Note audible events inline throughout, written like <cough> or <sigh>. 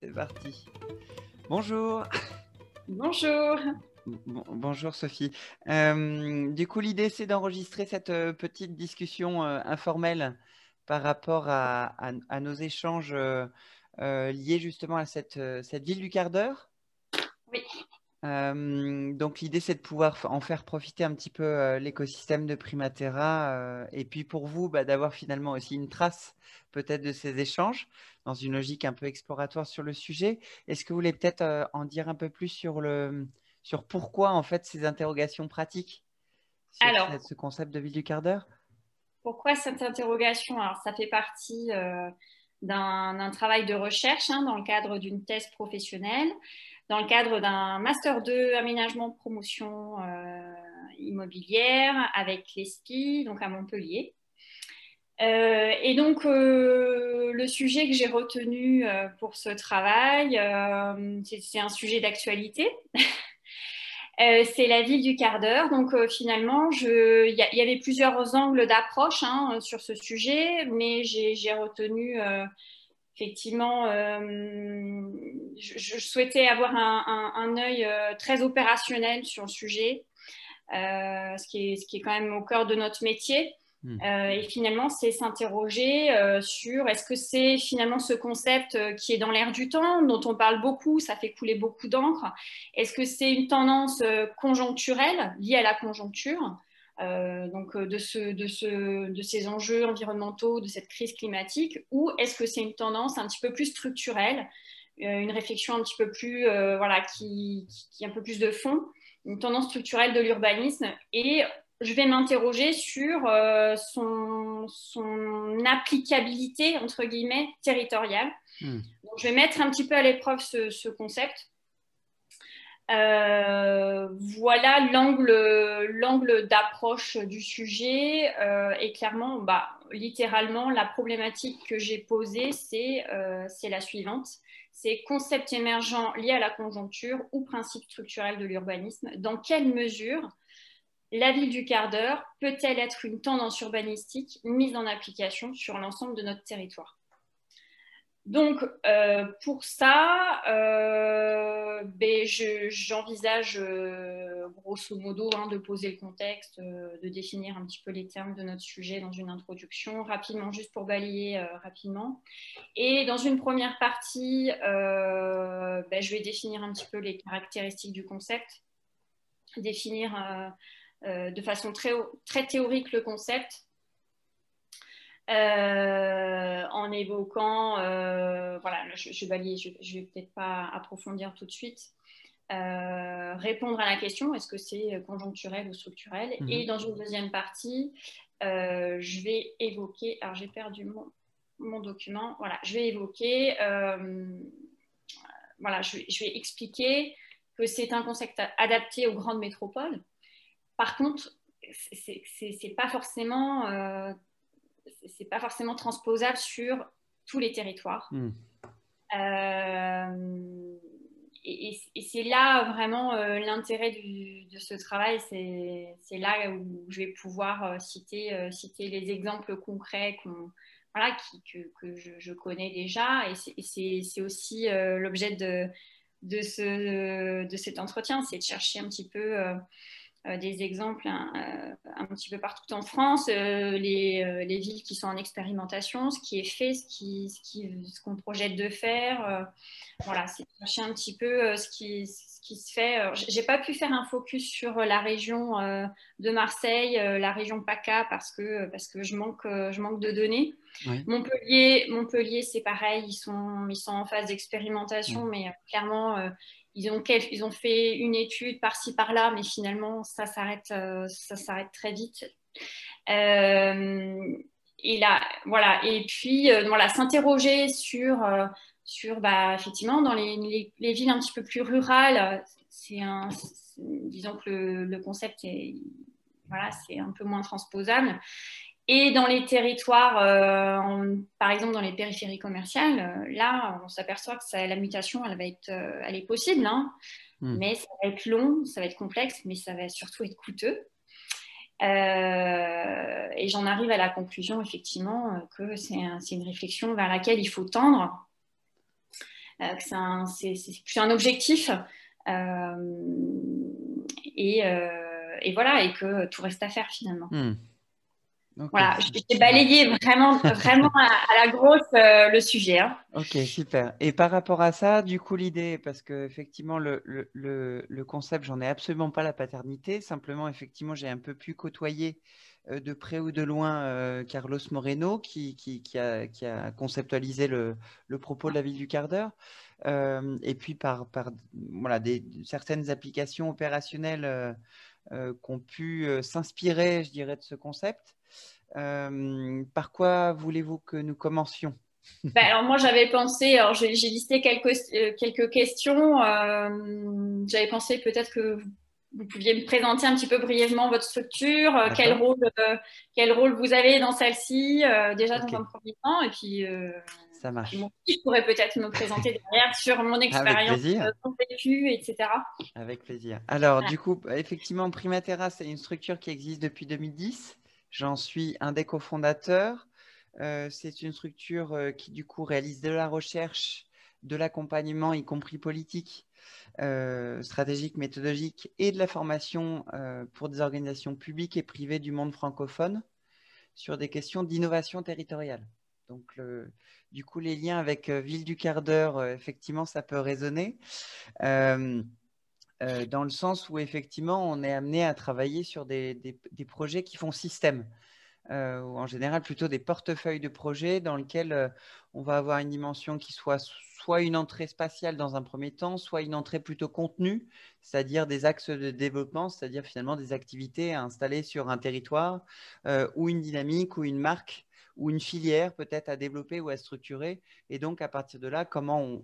C'est parti. Bonjour. Bonjour. bonjour Sophie. Euh, du coup, l'idée, c'est d'enregistrer cette euh, petite discussion euh, informelle par rapport à, nos échanges liés justement à cette, ville du quart d'heure. Oui. donc l'idée c'est de pouvoir en faire profiter un petit peu l'écosystème de Primatera et puis pour vous bah, d'avoir finalement aussi une trace peut-être de ces échanges, dans une logique un peu exploratoire sur le sujet. Est-ce que vous voulez peut-être euh, en dire un peu plus sur, le, sur pourquoi en fait ces interrogations pratiques sur Alors, ce concept de vie du quart d'heure Pourquoi cette interrogation Alors, ça fait partie euh, d'un travail de recherche hein, dans le cadre d'une thèse professionnelle, dans le cadre d'un master 2 aménagement promotion euh, immobilière avec l'ESPI, donc à Montpellier. Euh, et donc, euh, le sujet que j'ai retenu euh, pour ce travail, c'est un sujet d'actualité. <laughs> c'est la vie du quart d'heure. Donc, finalement, il y, avait plusieurs angles d'approche hein, sur ce sujet, mais j'ai retenu effectivement, je, souhaitais avoir un, œil très opérationnel sur le sujet, ce, qui est, quand même au cœur de notre métier. Hmm. Euh, et finalement, c'est s'interroger euh, sur est-ce que c'est finalement ce concept euh, qui est dans l'air du temps, dont on parle beaucoup, ça fait couler beaucoup d'encre. Est-ce que c'est une tendance conjoncturelle liée à la conjoncture donc de, ce, de, ce, de, ces enjeux environnementaux, de cette crise climatique, ou est-ce que c'est une tendance un petit peu plus structurelle, une réflexion un petit peu plus, voilà, qui, qui, un peu plus de fond, une tendance structurelle de l'urbanisme, et je vais m'interroger sur euh, son, applicabilité, entre guillemets, territoriale. Hmm. je vais mettre un petit peu à l'épreuve ce, concept. Euh, voilà l'angle d'approche du sujet. Euh, et clairement, bah, littéralement, la problématique que j'ai posée, c'est la suivante. C'est concept émergent lié à la conjoncture ou principe structurel de l'urbanisme. Dans quelle mesure la ville du quart d'heure peut-elle être une tendance urbanistique mise en application sur l'ensemble de notre territoire donc, euh, pour ça, euh, ben, j'envisage euh, grosso modo hein, de poser le contexte, de définir un petit peu les termes de notre sujet dans une introduction, rapidement, juste pour balayer rapidement. Et dans une première partie, ben, je vais définir un petit peu les caractéristiques du concept, définir euh, de façon très, théorique le concept. Euh, en évoquant, euh, je, vais peut-être pas approfondir tout de suite, répondre à la question, est-ce que c'est conjoncturel ou structurel mhm. Et dans une deuxième partie, je vais évoquer, alors j'ai perdu mon, document, voilà, je vais évoquer, je, vais expliquer que c'est un concept adapté aux grandes métropoles, par contre, c'est pas forcément euh, c'est pas forcément transposable sur tous les territoires. Hmm. Euh, et, c'est là vraiment euh, l'intérêt de ce travail, c'est là où je vais pouvoir citer, citer les exemples concrets qu'on que, je, connais déjà. Et c'est aussi l'objet de, de, ce, de cet entretien, c'est de chercher un petit peu euh, des exemples euh, un, petit peu partout en France, euh, les, villes qui sont en expérimentation, ce qui est fait, ce qu'on ce projette de faire. voilà, c'est chercher un petit peu ce qui, ce qui se fait. J'ai pas pu faire un focus sur la région de Marseille, la région PACA, parce que, parce que je, manque, je manque de données. Montpellier, Montpellier c'est pareil, ils sont, ils sont en phase d'expérimentation, mais clairement, ils ont, fait une étude par-ci par-là, mais finalement, ça s'arrête, euh, très vite. Euh, et là, voilà. Et puis, euh, voilà, s'interroger sur, sur bah, effectivement, dans les, villes un petit peu plus rurales, c'est un, disons que le, concept est, voilà, c'est un peu moins transposable. Et dans les territoires, euh, par exemple dans les périphéries commerciales, euh, là, on s'aperçoit que la mutation, elle, va être, euh, elle est possible, hein. hmm. mais ça va être long, ça va être complexe, mais ça va surtout être coûteux. et j'en arrive à la conclusion, effectivement, que c'est une réflexion vers laquelle il faut tendre, que c'est un, objectif. et, voilà, et que tout reste à faire finalement. Hmm. Voilà, j'ai balayé vraiment, vraiment à, la grosse euh, le sujet. Hein. Ok, super. Et par rapport à ça, du coup, l'idée, parce que effectivement, le, le, le concept, j'en ai absolument pas la paternité. Simplement, effectivement, j'ai un peu pu côtoyer euh, de près ou de loin euh, Carlos Moreno, qui, qui, a, conceptualisé le, propos de la ville du quart d'heure. et puis par, voilà, des, certaines applications opérationnelles qui ont pu s'inspirer, je dirais, de ce concept. Euh, par quoi voulez-vous que nous commencions bah, alors moi j'avais pensé, alors j'ai, listé quelques, euh, questions. Euh, j'avais pensé peut-être que vous, pouviez me présenter un petit peu brièvement votre structure, quel rôle, vous avez dans celle-ci déjà dans un premier temps, et puis ça marche. je pourrais peut-être me présenter derrière sur mon expérience, mon vécu, etc. Avec plaisir. Alors, du coup, effectivement, Primatera, c'est une structure qui existe depuis 2010. J'en suis un des cofondateurs. Euh, c'est une structure euh, qui, du coup, réalise de la recherche, de l'accompagnement, y compris politique, euh, stratégique, méthodologique, et de la formation pour des organisations publiques et privées du monde francophone sur des questions d'innovation territoriale. Donc, du coup, les liens avec Ville du quart d'heure, effectivement, ça peut résonner. Euh, dans le sens où effectivement on est amené à travailler sur des, projets qui font système, euh, ou en général plutôt des portefeuilles de projets dans lesquels euh, on va avoir une dimension qui soit soit une entrée spatiale dans un premier temps, soit une entrée plutôt contenue, c'est-à-dire des axes de développement, c'est-à-dire finalement des activités à installer sur un territoire ou une dynamique ou une marque ou une filière peut-être à développer ou à structurer. Et donc, à partir de là, comment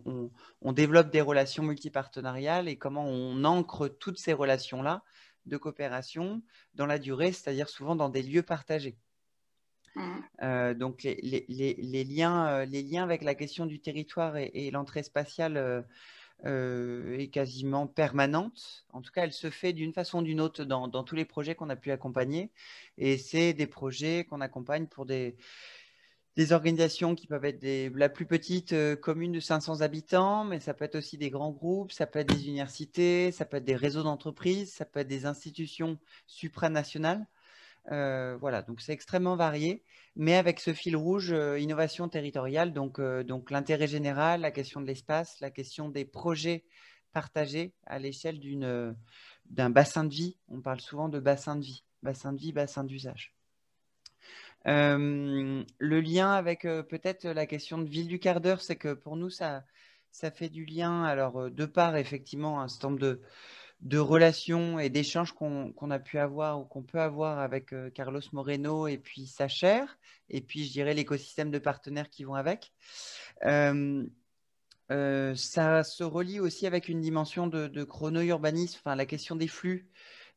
on, développe des relations multipartenariales et comment on ancre toutes ces relations-là de coopération dans la durée, c'est-à-dire souvent dans des lieux partagés. Mmh. Euh, donc les, liens, euh, les, liens, avec la question du territoire et l'entrée spatiale euh, et euh, est quasiment permanente. En tout cas, elle se fait d'une façon ou d'une autre dans, tous les projets qu'on a pu accompagner. Et c'est des projets qu'on accompagne pour des, organisations qui peuvent être la plus petite euh, commune de 500 habitants, mais ça peut être aussi des grands groupes, ça peut être des universités, ça peut être des réseaux d'entreprises, ça peut être des institutions supranationales. Euh, voilà, donc c'est extrêmement varié, mais avec ce fil rouge, euh, innovation territoriale, donc, euh, donc l'intérêt général, la question de l'espace, la question des projets partagés à l'échelle d'un bassin de vie. On parle souvent de bassin de vie, bassin de vie, bassin d'usage. le lien avec peut-être la question de ville du quart d'heure, c'est que pour nous, ça, ça fait du lien, alors de part effectivement un certain nombre de de relations et d'échanges qu'on a pu avoir ou qu'on peut avoir avec euh, Carlos Moreno et puis sa chaire, et puis je dirais l'écosystème de partenaires qui vont avec. Euh, euh, ça se relie aussi avec une dimension de, chrono-urbanisme, enfin, la question des flux,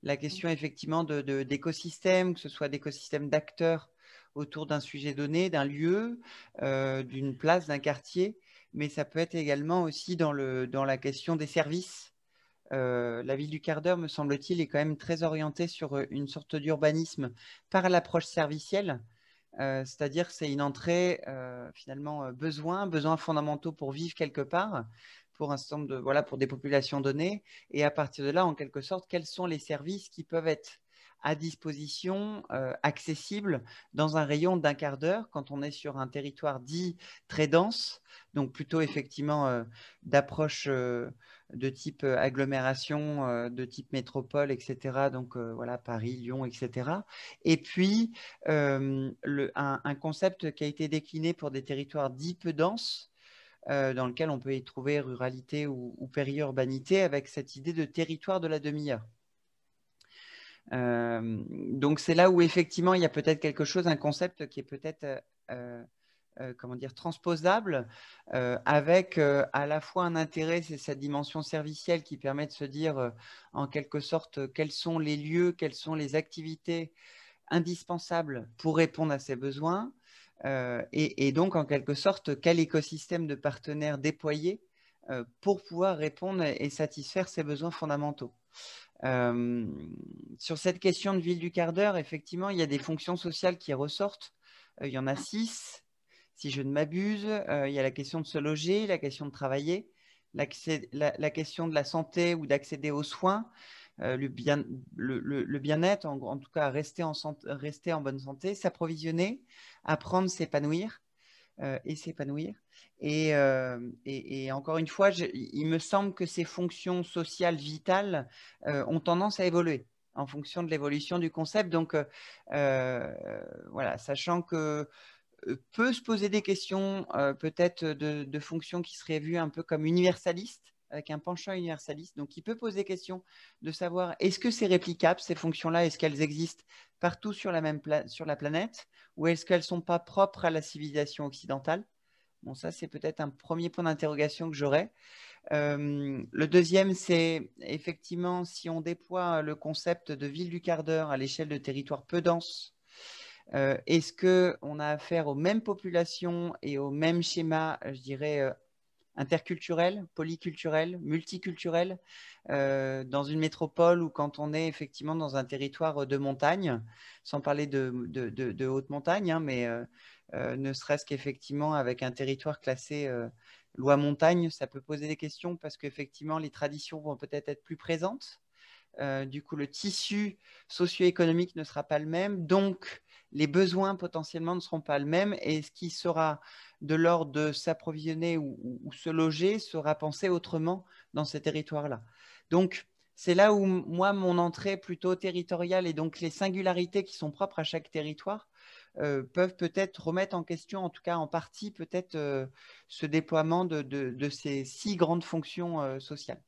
la mmh. question effectivement d'écosystèmes, de, que ce soit d'écosystèmes d'acteurs autour d'un sujet donné, d'un lieu, d'une place, d'un quartier, mais ça peut être également aussi dans la question des services euh, la ville du quart d'heure, me semble-t-il, est quand même très orientée sur euh, une sorte d'urbanisme par l'approche servicielle. Euh, c'est-à-dire c'est une entrée finalement besoin, besoins fondamentaux pour vivre quelque part, pour un de voilà pour des populations données, et à partir de là, en quelque sorte, quels sont les services qui peuvent être à disposition, accessibles, dans un rayon d'un quart d'heure quand on est sur un territoire dit très dense, donc plutôt effectivement d'approche de type euh, agglomération, euh, de type métropole, etc. Donc euh, voilà, Paris, Lyon, etc. Et puis, un, concept qui a été décliné pour des territoires dits peu denses, dans lequel on peut y trouver ruralité ou, périurbanité, avec cette idée de territoire de la demi-heure. donc c'est là où effectivement il y a peut-être quelque chose, un concept qui est peut-être euh, comment dire, transposable, euh, avec euh, à la fois un intérêt, c'est sa dimension servicielle qui permet de se dire en quelque sorte quels sont les lieux, quelles sont les activités indispensables pour répondre à ces besoins, et, donc en quelque sorte quel écosystème de partenaires déployer pour pouvoir répondre et satisfaire ces besoins fondamentaux. sur cette question de ville du quart d'heure, effectivement, il y a des fonctions sociales qui ressortent. Il y en a six si je ne m'abuse. Euh, il y a la question de se loger, la question de travailler, la, la question de la santé ou d'accéder aux soins. Euh, le bien-être, le, bien en, en, tout cas rester en, rester en bonne santé, s'approvisionner, apprendre, s'épanouir euh, et s'épanouir. Et, encore une fois, il me semble que ces fonctions sociales vitales ont tendance à évoluer en fonction de l'évolution du concept. Donc voilà, sachant que peut se poser des questions euh, peut-être de, fonctions qui seraient vues un peu comme universalistes, avec un penchant universaliste. Donc, il peut poser des questions de savoir est-ce que c'est réplicable, ces fonctions-là, est-ce qu'elles existent partout sur la, même sur la planète, ou est-ce qu'elles ne sont pas propres à la civilisation occidentale Bon, ça, c'est peut-être un premier point d'interrogation que j'aurais. Euh, le deuxième, c'est effectivement si on déploie le concept de ville du quart d'heure à l'échelle de territoires peu denses, euh, est-ce qu'on a affaire aux mêmes populations et aux mêmes schémas, euh, je dirais, interculturel, interculturels, polyculturels, multiculturels, euh, dans une métropole ou quand on est effectivement dans un territoire de montagne, sans parler de, haute montagne, hein, mais ne serait-ce qu'effectivement avec un territoire classé loi montagne, ça peut poser des questions parce qu'effectivement les traditions vont peut-être être plus présentes. du coup, le tissu socio-économique ne sera pas le même. Donc, les besoins potentiellement ne seront pas les mêmes et ce qui sera de l'ordre de s'approvisionner ou, se loger sera pensé autrement dans ces territoires-là. Donc, c'est là où, moi, mon entrée plutôt territoriale et donc les singularités qui sont propres à chaque territoire euh, peuvent peut-être remettre en question, en tout cas en partie, peut-être euh, ce déploiement de, ces six grandes fonctions euh, sociales.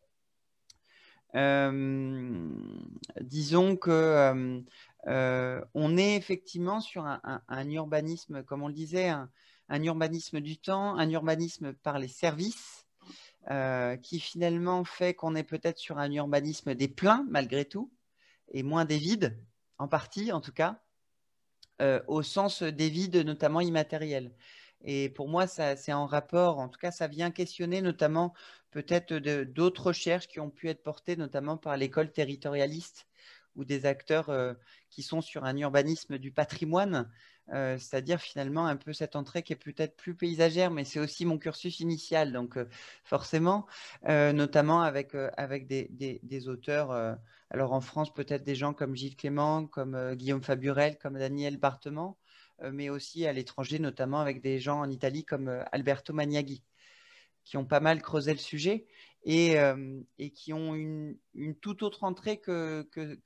disons que euh, on est effectivement sur un, urbanisme, comme on le disait, un, urbanisme du temps, un urbanisme par les services, euh, qui finalement fait qu'on est peut-être sur un urbanisme des pleins, malgré tout, et moins des vides, en partie en tout cas, euh, au sens des vides notamment immatériels. Et pour moi, c'est en rapport, en tout cas, ça vient questionner notamment peut-être d'autres recherches qui ont pu être portées notamment par l'école territorialiste ou des acteurs euh, qui sont sur un urbanisme du patrimoine, euh, c'est-à-dire finalement un peu cette entrée qui est peut-être plus paysagère, mais c'est aussi mon cursus initial, donc euh, forcément, notamment avec, avec des, des, des auteurs, alors en France peut-être des gens comme Gilles Clément, comme Guillaume Faburel, comme Daniel Bartement, mais aussi à l'étranger, notamment avec des gens en Italie comme Alberto Magnaghi, qui ont pas mal creusé le sujet euh, et, qui ont une, toute autre entrée que,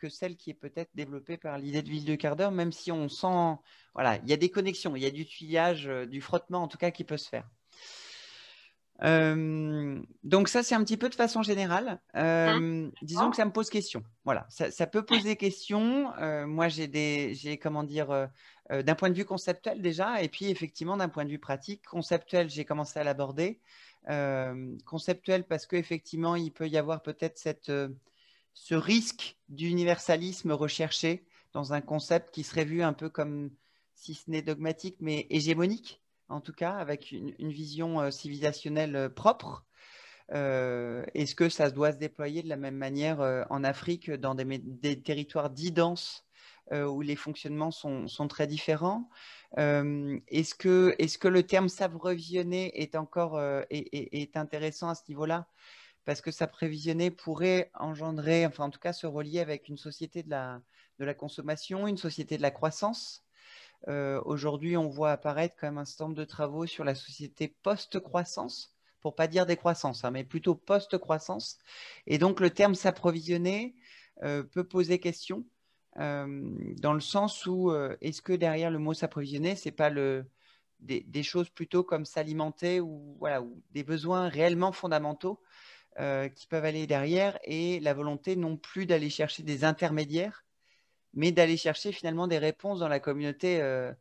celle qui est peut-être développée par l'idée de ville de quart même si on sent, voilà, il y a des connexions, il y a du tuyage, euh, du frottement en tout cas qui peut se faire. Euh, donc ça, c'est un petit peu de façon générale. Euh, ah, disons que ça me pose question. Voilà, ça, peut poser question. Euh, moi, j'ai des, j'ai comment dire, d'un point de vue conceptuel déjà, et puis effectivement d'un point de vue pratique. Conceptuel, j'ai commencé à l'aborder. conceptuel parce que effectivement, il peut y avoir peut-être cette, ce risque d'universalisme recherché dans un concept qui serait vu un peu comme, si ce n'est dogmatique, mais hégémonique en tout cas, avec une, vision euh, civilisationnelle euh, propre. Euh, est-ce que ça doit se déployer de la même manière en Afrique, dans des, territoires dits denses, où les fonctionnements sont, très différents Est-ce que, est que, le terme s'abrevisionner est encore est, intéressant à ce niveau-là Parce que s'abrevisionner pourrait engendrer, enfin en tout cas se relier avec une société de la, de la consommation, une société de la croissance. Euh, aujourd'hui, on voit apparaître quand même un certain nombre de travaux sur la société post-croissance, pour pas dire décroissance, hein, mais plutôt post-croissance. Et donc, le terme s'approvisionner euh, peut poser question euh, dans le sens où est-ce que derrière le mot s'approvisionner, c'est pas le, des, choses plutôt comme s'alimenter ou voilà ou des besoins réellement fondamentaux qui peuvent aller derrière et la volonté non plus d'aller chercher des intermédiaires mais d'aller chercher finalement des réponses dans la communauté euh,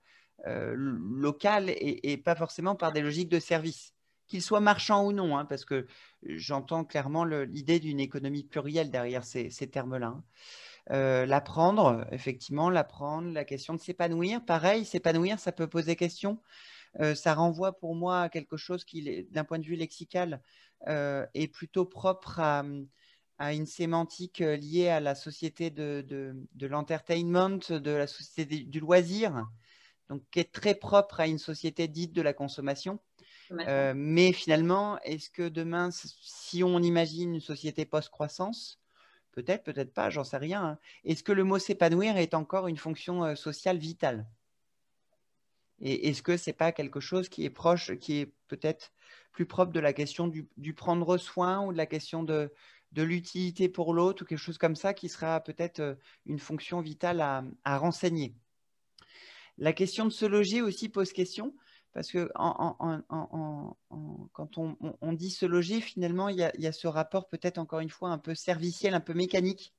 euh, locale et, pas forcément par des logiques de service, qu'ils soient marchands ou non, hein, parce que j'entends clairement l'idée d'une économie plurielle derrière ces, termes-là. Hein. Euh, l'apprendre, effectivement, l'apprendre, la question de s'épanouir. Pareil, s'épanouir, ça peut poser question. ça renvoie pour moi à quelque chose qui, d'un point de vue lexical, est plutôt propre à, hum, à une sémantique euh, liée à la société de, de, de l'entertainment, de la société du loisir, donc qui est très propre à une société dite de la consommation. Euh, mais finalement, est-ce que demain, si on imagine une société post-croissance, peut-être, peut-être pas, j'en sais rien, hein, est-ce que le mot s'épanouir est encore une fonction euh, sociale vitale Et est-ce que ce n'est pas quelque chose qui est proche, qui est peut-être plus propre de la question du prendre soin ou de la question de, de l'utilité pour l'autre ou quelque chose comme ça qui sera peut-être euh, une fonction vitale à, renseigner. La question de se loger aussi pose question parce que quand on, dit se loger, finalement, il y a, ce rapport peut-être encore une fois un peu serviciel, un peu mécanique,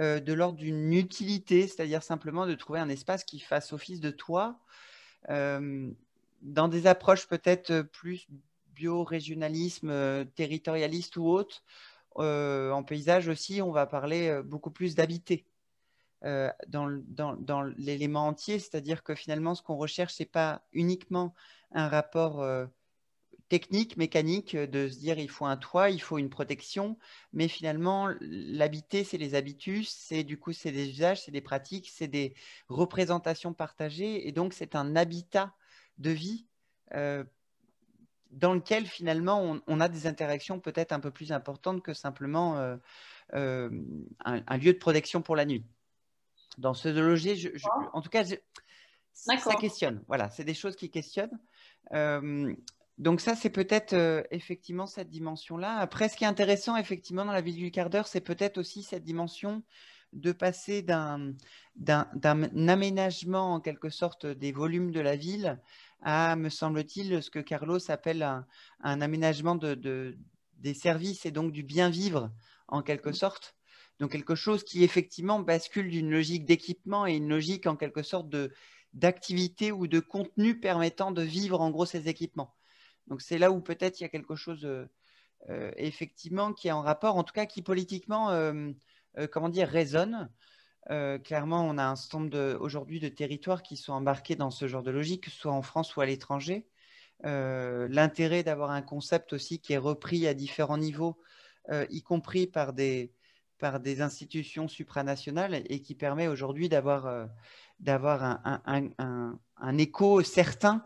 euh, de l'ordre d'une utilité, c'est-à-dire simplement de trouver un espace qui fasse office de toi, euh, dans des approches peut-être plus biorégionalisme, territorialiste ou autre. Euh, en paysage aussi, on va parler euh, beaucoup plus d'habiter euh, dans, l'élément entier, c'est-à-dire que finalement, ce qu'on recherche, ce n'est pas uniquement un rapport technique, mécanique, de se dire il faut un toit, il faut une protection, mais finalement, l'habiter, c'est les habitus, c'est du coup, c'est des usages, c'est des pratiques, c'est des représentations partagées, et donc c'est un habitat de vie dans lequel finalement on, a des interactions peut-être un peu plus importantes que simplement euh, euh, un, lieu de protection pour la nuit. Dans ce logis, en tout cas, ça questionne. Voilà, c'est des choses qui questionnent. Euh, donc ça, c'est peut-être effectivement cette dimension-là. Après, ce qui est intéressant effectivement dans la ville du quart d'heure, c'est peut-être aussi cette dimension de passer d'un aménagement en quelque sorte des volumes de la ville à, me semble-t-il, ce que Carlos appelle un, aménagement des services et donc du bien vivre en quelque mmh. sorte. Donc quelque chose qui effectivement bascule d'une logique d'équipement et une logique en quelque sorte d'activité ou de contenu permettant de vivre en gros ces équipements. Donc c'est là où peut-être il y a quelque chose euh, euh, effectivement qui est en rapport, en tout cas qui politiquement euh, comment dire résonne clairement, on a un certain nombre aujourd'hui de territoires qui sont embarqués dans ce genre de logique, soit en France ou à l'étranger. L'intérêt d'avoir un concept aussi qui est repris à différents niveaux, y compris par des, par des institutions supranationales, et qui permet aujourd'hui d'avoir un, un, écho certain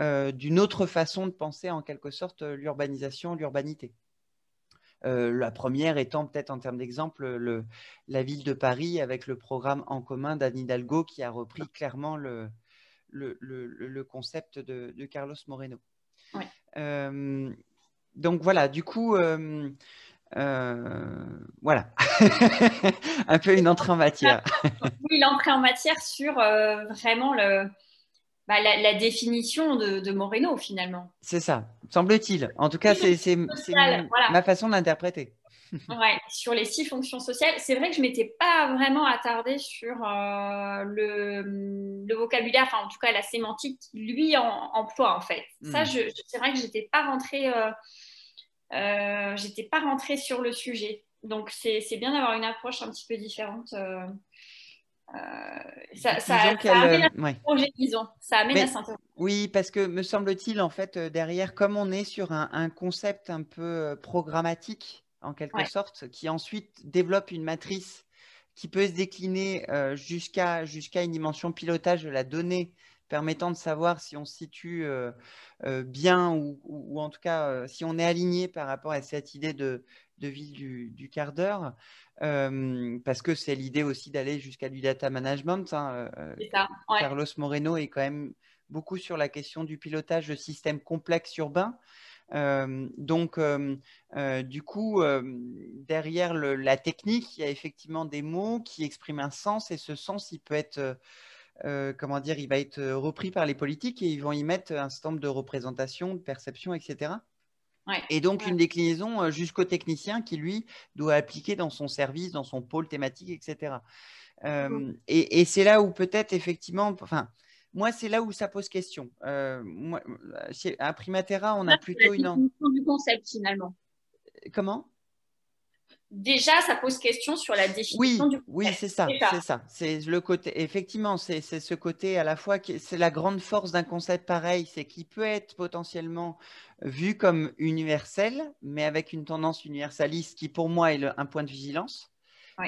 d'une autre façon de penser en quelque sorte l'urbanisation, l'urbanité. Euh, la première étant peut-être en termes d'exemple la ville de Paris avec le programme en commun d'Anne Hidalgo qui a repris ah. clairement le, concept de, Carlos Moreno. Euh, donc voilà, du coup, euh, voilà, <laughs> un peu une entrée en matière. <laughs> oui, l'entrée en matière sur vraiment le, bah, la, définition de, Moreno finalement. C'est ça, semble-t-il. En tout cas, c'est ma façon d'interpréter. <laughs> sur les six fonctions sociales, c'est vrai que je m'étais pas vraiment attardée sur euh, le, vocabulaire, enfin en tout cas la sémantique lui en, emploie en fait. Hmm. Ça, c'est vrai que j'étais pas euh, euh, pas rentrée sur le sujet. Donc c'est bien d'avoir une approche un petit peu différente ça, Oui, parce que me semble-t-il, en fait, euh, derrière, comme on est sur un, concept un peu euh, programmatique, en quelque sorte, qui ensuite développe une matrice qui peut se décliner euh, jusqu'à une dimension pilotage de la donnée permettant de savoir si on se situe bien ou, en tout cas si on est aligné par rapport à cette idée de, de vie du, quart d'heure, euh, parce que c'est l'idée aussi d'aller jusqu'à du data management. Hein, euh, Carlos Moreno est quand même beaucoup sur la question du pilotage de systèmes complexes urbains. Euh, donc, du coup, derrière la technique, il y a effectivement des mots qui expriment un sens, et ce sens, il peut être comment dire, il va être repris par les politiques et ils vont y mettre un certain de représentation de perception, etc. Et donc une déclinaison euh, jusqu'au technicien qui, lui, doit appliquer dans son service, dans son pôle thématique, etc. Euh, et, c'est là où peut-être effectivement, enfin, moi c'est là où ça pose question. Euh, à Primatera, on a plutôt une. du concept finalement. Comment déjà, ça pose question sur la définition oui, du Oui, c'est ça, c'est ça. C'est le côté, effectivement, c'est ce côté à la fois, c'est la grande force d'un concept pareil, c'est qu'il peut être potentiellement vu comme universel, mais avec une tendance universaliste qui, pour moi, est un point de vigilance.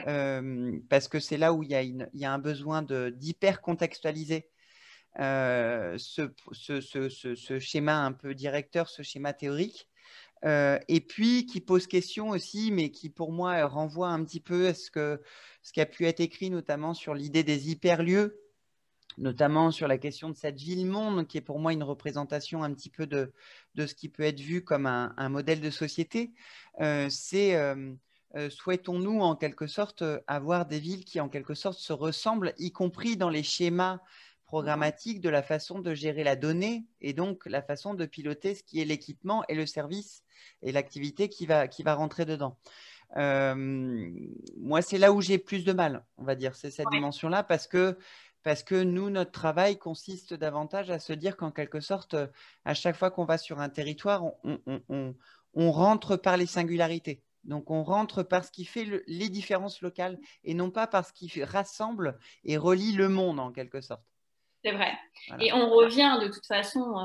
Euh, parce que c'est là où il y, a y un besoin d'hyper contextualiser euh, ce, schéma un peu directeur, ce schéma théorique, et puis qui pose question aussi, mais qui pour moi renvoie un petit peu à ce, qui a pu être écrit notamment sur l'idée des hyperlieux, notamment sur la question de cette ville-monde, qui est pour moi une représentation un petit peu de, ce qui peut être vu comme un, modèle de société. C'est souhaitons-nous en quelque sorte avoir des villes qui en quelque sorte se ressemblent, y compris dans les schémas Mmh. programmatique de la façon de gérer la donnée et donc la façon de piloter ce qui est l'équipement et le service et l'activité qui va, rentrer dedans. Euh, moi, c'est là où j'ai plus de mal, on va dire, c'est cette dimension-là, parce que, parce que nous, notre travail consiste davantage à se dire qu'en quelque sorte, à chaque fois qu'on va sur un territoire, on, rentre par les singularités. Donc on rentre par ce qui fait les différences locales et non pas par ce qui rassemble et relie le monde en quelque sorte. C'est vrai. Et on revient de toute façon.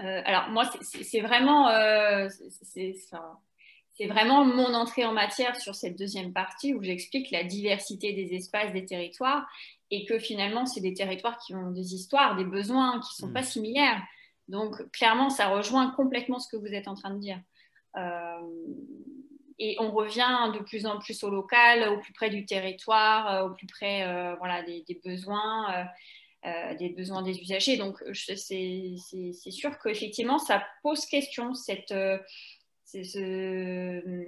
Euh, euh, alors moi, c'est vraiment, euh, c'est vraiment mon entrée en matière sur cette deuxième partie où j'explique la diversité des espaces, des territoires, et que finalement, c'est des territoires qui ont des histoires, des besoins qui sont pas hmm. similaires. Donc clairement, ça rejoint complètement ce que vous êtes en train de dire. et on revient de plus en plus au local, au plus près du territoire, au plus près voilà, des besoins. Euh, des besoins des usagers. Donc, c'est sûr qu'effectivement, ça pose question. Euh, hmm,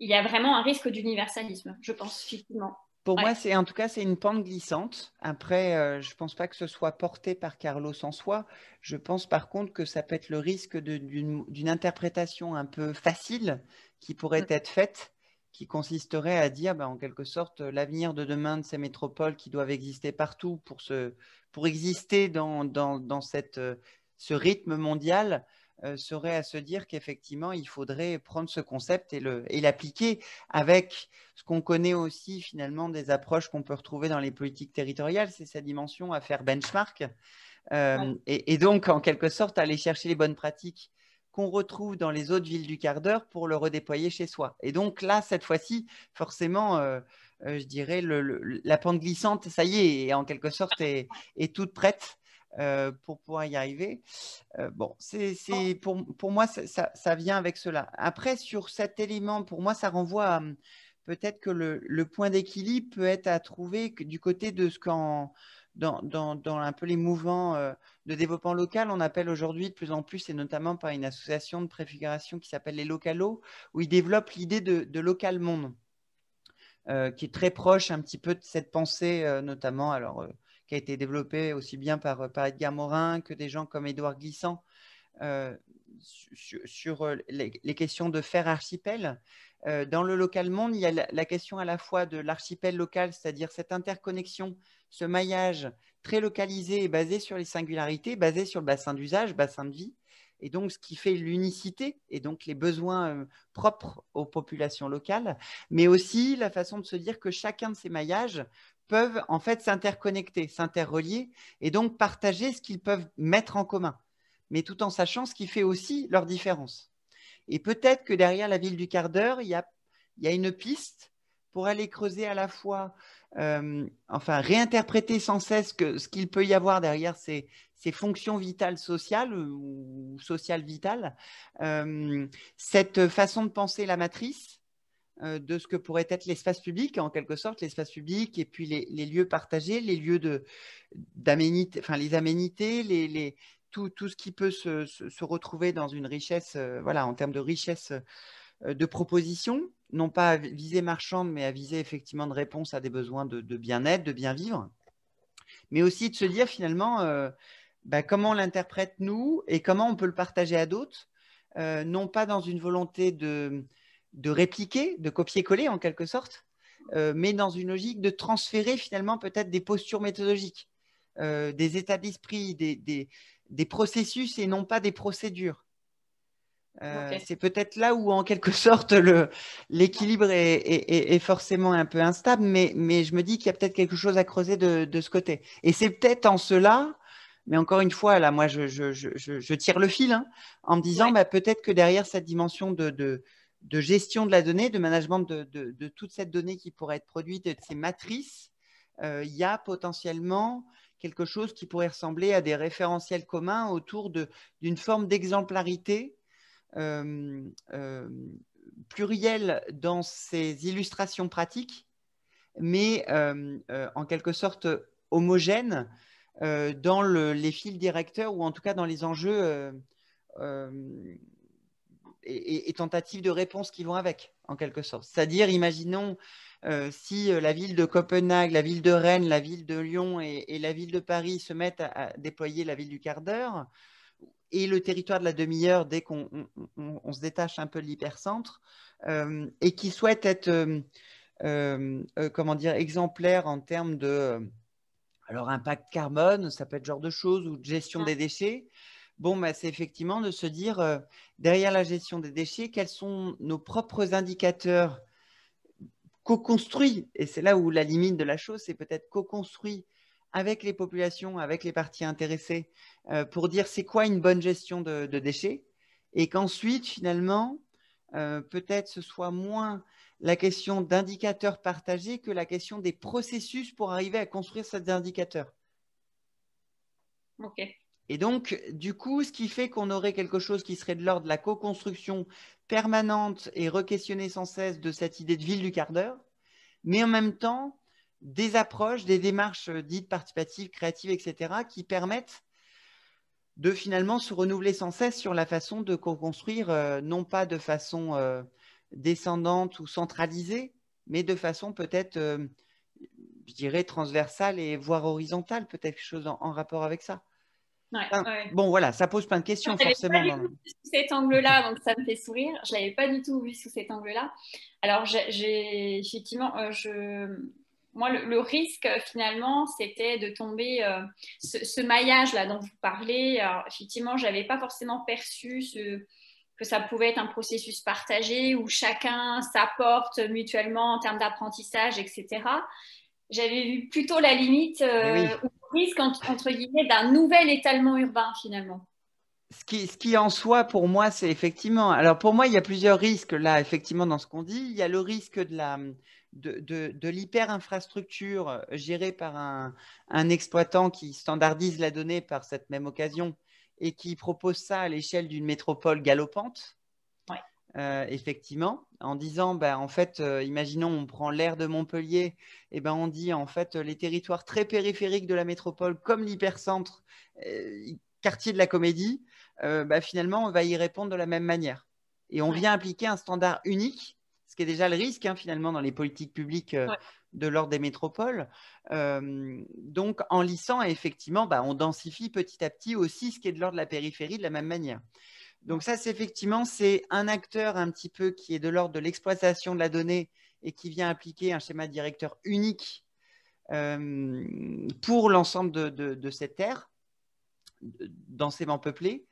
il y a vraiment un risque d'universalisme, je pense, effectivement. Pour moi, c'est en tout cas, c'est une pente glissante. Après, euh, je ne pense pas que ce soit porté par Carlos en soi. Je pense par contre que ça peut être le risque d'une interprétation un peu facile qui pourrait mm. être faite qui consisterait à dire ben, en quelque sorte euh, l'avenir de demain de ces métropoles qui doivent exister partout pour, se, pour exister dans, dans, dans cette, euh, ce rythme mondial euh, serait à se dire qu'effectivement il faudrait prendre ce concept et l'appliquer avec ce qu'on connaît aussi finalement des approches qu'on peut retrouver dans les politiques territoriales, c'est sa dimension à faire benchmark. et, donc, en quelque sorte, aller chercher les bonnes pratiques qu'on retrouve dans les autres villes du quart d'heure pour le redéployer chez soi. Et donc là, cette fois-ci, forcément, euh, euh, je dirais, la pente glissante, ça y est, en quelque sorte, est, toute prête. Euh, pour pouvoir y arriver. bon, c'est pour, moi, ça, vient avec cela. Après, sur cet élément, pour moi, ça renvoie peut-être que le, point d'équilibre peut être à trouver du côté de ce qu'en dans, un peu les mouvements euh, de développement local, on appelle aujourd'hui de plus en plus, et notamment par une association de préfiguration qui s'appelle les Localos, où ils développent l'idée de, local monde, euh, qui est très proche un petit peu de cette pensée, euh, notamment, alors, qui a été développée aussi bien par, Edgar Morin que des gens comme Édouard Glissant. sur, les, questions de faire archipel. dans le local monde, il y a la, la question à la fois de l'archipel local, c'est-à-dire cette interconnexion ce maillage très localisé et basé sur les singularités, basé sur le bassin d'usage, bassin de vie, et donc ce qui fait l'unicité et donc les besoins euh, propres aux populations locales, mais aussi la façon de se dire que chacun de ces maillages peuvent en fait s'interconnecter, s'interrelier et donc partager ce qu'ils peuvent mettre en commun, mais tout en sachant ce qui fait aussi leur différence. Et peut-être que derrière la ville du quart d'heure, il y a une piste pour aller creuser à la fois euh, enfin réinterpréter sans cesse ce qu'il peut y avoir derrière ces, fonctions vitales sociales ou sociales vitales, euh, cette façon de penser la matrice euh, de ce que pourrait être l'espace public, en quelque sorte, l'espace public et puis les, lieux partagés, les lieux de, d'aménité, enfin, les aménités, tout, tout, ce qui peut se, se, retrouver dans une richesse, voilà, en termes de richesse euh, de propositions, non pas à viser marchande, mais à viser effectivement de réponse à des besoins de, bien-être, de bien vivre, mais aussi de se dire finalement euh, bah, comment on l'interprète nous et comment on peut le partager à d'autres, euh, non pas dans une volonté de, répliquer, de copier-coller en quelque sorte, mais dans une logique de transférer finalement peut-être des postures méthodologiques, des états d'esprit, des processus et non pas des procédures. Euh, c'est peut-être là où, en quelque <laughs> sorte, l'équilibre est, forcément un peu instable, mais, je me dis qu'il y a peut-être quelque chose à creuser de, ce côté. Et c'est peut-être en cela, mais encore une fois, là, moi, je, tire le fil hein, en me disant bah, peut-être que derrière cette dimension de, gestion de la donnée, de management de, toute cette donnée qui pourrait être produite, de ces matrices, euh, il y a potentiellement quelque chose qui pourrait ressembler à des référentiels communs autour d'une forme d'exemplarité euh, euh, pluriel dans ses illustrations pratiques, mais euh, en quelque sorte homogène dans les fils directeurs ou en tout cas dans les enjeux et, tentatives de réponse qui vont avec, en quelque sorte. C'est-à-dire, imaginons si la ville de Copenhague, la ville de Rennes, la ville de Lyon et, la ville de Paris se mettent à déployer la ville du quart d'heure, et le territoire de la demi-heure dès qu'on se détache un peu de l'hypercentre euh, et qui souhaite être euh, euh, comment dire exemplaire en termes de alors impact carbone, ça peut être genre de choses ou de gestion ah. des déchets. Bon, bah, c'est effectivement de se dire derrière la gestion des déchets, quels sont nos propres indicateurs co construits et c'est là où la limite de la chose, c'est peut-être co-construit avec les populations, avec les parties intéressées, euh, pour dire c'est quoi une bonne gestion de, déchets, et qu'ensuite, finalement, euh, peut-être ce soit moins la question d'indicateurs partagés que la question des processus pour arriver à construire ces indicateurs. Et donc, du coup, ce qui fait qu'on aurait quelque chose qui serait de l'ordre de la co-construction permanente et requestionnée sans cesse de cette idée de ville du quart d'heure, mais en même temps, des approches, des démarches euh, dites participatives, créatives, etc., qui permettent de finalement se renouveler sans cesse sur la façon de co-construire, euh, non pas de façon euh, descendante ou centralisée, mais de façon peut-être, je dirais, transversale et voire horizontale, peut-être quelque chose en, rapport avec ça. Bon, voilà, ça pose plein de questions, forcément. Je l'avais pas sous cet angle-là, donc ça me fait sourire. Je ne l'avais pas du tout vu sous cet angle-là. Alors, j'ai effectivement, je moi, le, risque, euh, finalement, c'était de tomber euh, ce, maillage-là dont vous parlez. effectivement, je n'avais pas forcément perçu ce, que ça pouvait être un processus partagé où chacun s'apporte mutuellement en termes d'apprentissage, etc. J'avais vu plutôt la limite euh, ou le risque, entre, guillemets, d'un nouvel étalement urbain, finalement. Ce qui, ce qui, en soi, pour moi, c'est effectivement. Alors, pour moi, il y a plusieurs risques là, effectivement, dans ce qu'on dit. Il y a le risque de la, de, de, l'hyper-infrastructure gérée par un, exploitant qui standardise la donnée par cette même occasion et qui propose ça à l'échelle d'une métropole galopante, euh, effectivement, en disant, bah, en fait, euh, imaginons, on prend l'air de Montpellier, et ben, on dit, en fait, les territoires très périphériques de la métropole, comme l'hypercentre, euh, quartier de la comédie, bah, finalement, on va y répondre de la même manière. Et on vient appliquer un standard unique ce qui est déjà le risque hein, finalement dans les politiques publiques euh, de l'ordre des métropoles. Euh, donc en lissant, effectivement, bah, on densifie petit à petit aussi ce qui est de l'ordre de la périphérie de la même manière. Donc ça, c'est effectivement, c'est un acteur un petit peu qui est de l'ordre de l'exploitation de la donnée et qui vient appliquer un schéma directeur unique euh, pour l'ensemble de, de, cette terre densément peuplée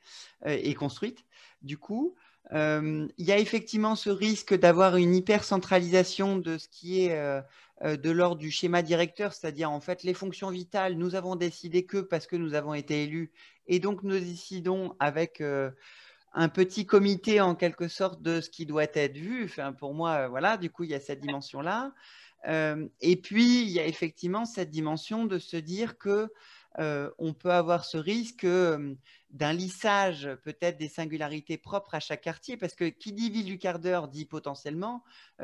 et construite, du coup. Euh, il y a effectivement ce risque d'avoir une hypercentralisation de ce qui est euh, euh, de l'ordre du schéma directeur, c'est-à-dire en fait les fonctions vitales, nous avons décidé que parce que nous avons été élus, et donc nous décidons avec un petit comité en quelque sorte de ce qui doit être vu. Enfin, pour moi, voilà, du coup, il y a cette dimension-là. et puis, il y a effectivement cette dimension de se dire que euh, on peut avoir ce risque d'un lissage peut-être des singularités propres à chaque quartier, parce que qui dit ville du quart d'heure dit potentiellement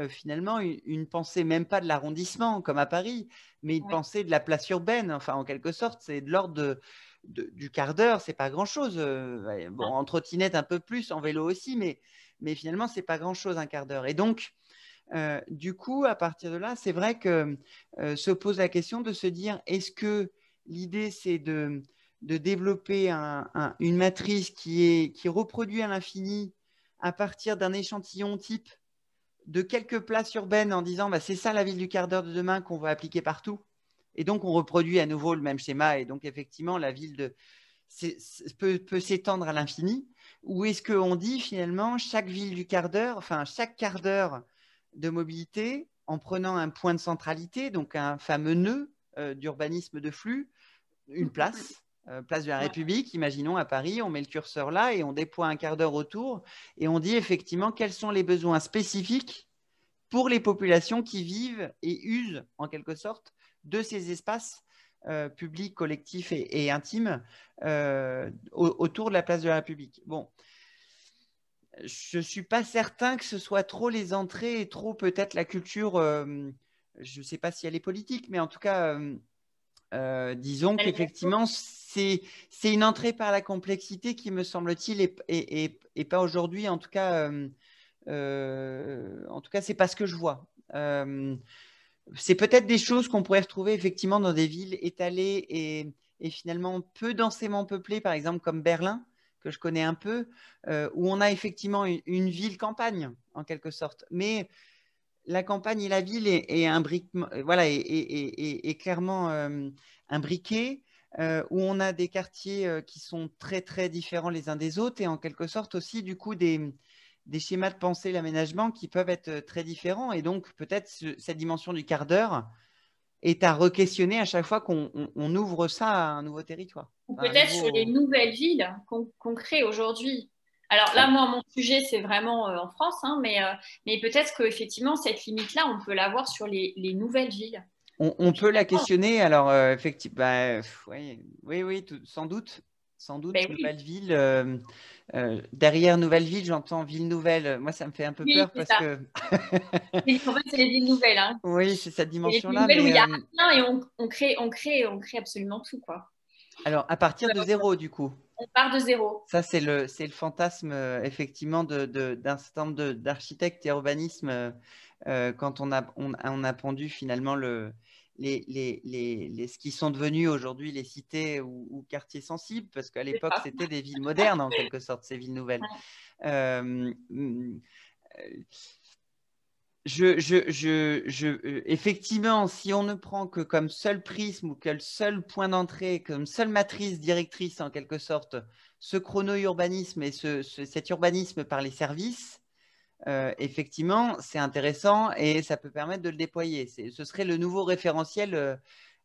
finalement une, pensée même pas de l'arrondissement comme à Paris, mais une pensée de la place urbaine, enfin en quelque sorte, c'est de l'ordre du quart d'heure, c'est pas grand-chose. Bon, en trottinette un peu plus, en vélo aussi, mais, mais finalement c'est pas grand-chose un quart d'heure. Et donc du coup, à partir de là, c'est vrai que se pose la question de se dire est-ce que L'idée, c'est de, développer une matrice qui, est, qui reproduit à l'infini à partir d'un échantillon type de quelques places urbaines en disant bah, c'est ça la ville du quart d'heure de demain qu'on va appliquer partout. Et donc, on reproduit à nouveau le même schéma. Et donc, effectivement, la ville de, peut, peut s'étendre à l'infini. Ou est-ce qu'on dit finalement chaque ville du quart d'heure, enfin, chaque quart d'heure de mobilité en prenant un point de centralité, donc un fameux nœud, euh, d'urbanisme de flux, une <laughs> place. Euh, place de la République, imaginons à Paris, on met le curseur là et on déploie un quart d'heure autour et on dit effectivement quels sont les besoins spécifiques pour les populations qui vivent et usent en quelque sorte de ces espaces euh, publics, collectifs et, intimes autour de la place de la République. Bon, je ne suis pas certain que ce soit trop les entrées et trop peut-être la culture je ne sais pas si elle est politique, mais en tout cas, euh, euh, disons qu'effectivement, c'est une entrée par la complexité qui, me semble-t-il, et, pas aujourd'hui. En tout cas, ce euh, en c'est pas ce que je vois. c'est peut-être des choses qu'on pourrait retrouver effectivement dans des villes étalées et, finalement peu densément peuplées, par exemple comme Berlin, que je connais un peu, où on a effectivement une ville campagne en quelque sorte, mais la campagne et la ville est, un euh, voilà, clairement imbriquée, où on a des quartiers qui sont très très différents les uns des autres et en quelque sorte aussi du coup des, mmh, schémas de pensée, l'aménagement qui peuvent être très différents et donc peut-être cette dimension du quart d'heure est à re-questionner à chaque fois qu'on ouvre ça à un nouveau territoire. Ou peut-être sur les nouvelles villes qu'on crée aujourd'hui alors là, moi, mon sujet, c'est vraiment euh, en France, hein, euh, mais, peut-être qu'effectivement, cette limite-là, on peut l'avoir sur les, nouvelles villes. On, peut la questionner, alors euh, effectivement, bah, oui, oui, oui sans doute. Sans doute, ben Nouvelle Ville. derrière Nouvelle Ville, j'entends Ville Nouvelle. Moi, ça me fait un peu peur parce que. <laughs> en fait, c'est les villes nouvelles. Hein. Oui, c'est cette dimension-là. il y a et on, on, crée, on, crée, on crée absolument tout. quoi. Alors, à partir de zéro, du coup On part de zéro. Ça, c'est le, c'est le fantasme, euh, effectivement, de, de, d'un certain nombre d'architectes et urbanisme euh, euh, quand on a, on, a pendu, finalement, le, les, les, les, ce qui sont devenus aujourd'hui les cités ou, quartiers sensibles, parce qu'à l'époque, c'était des villes modernes, en quelque sorte, ces villes nouvelles. Mm, je, je, je, euh, effectivement, si on ne prend que comme seul prisme ou quel seul point d'entrée, comme seule matrice directrice en quelque sorte, ce chrono-urbanisme et cet urbanisme par les services, euh, effectivement, c'est intéressant et ça peut permettre de le déployer. Ce serait le nouveau référentiel euh,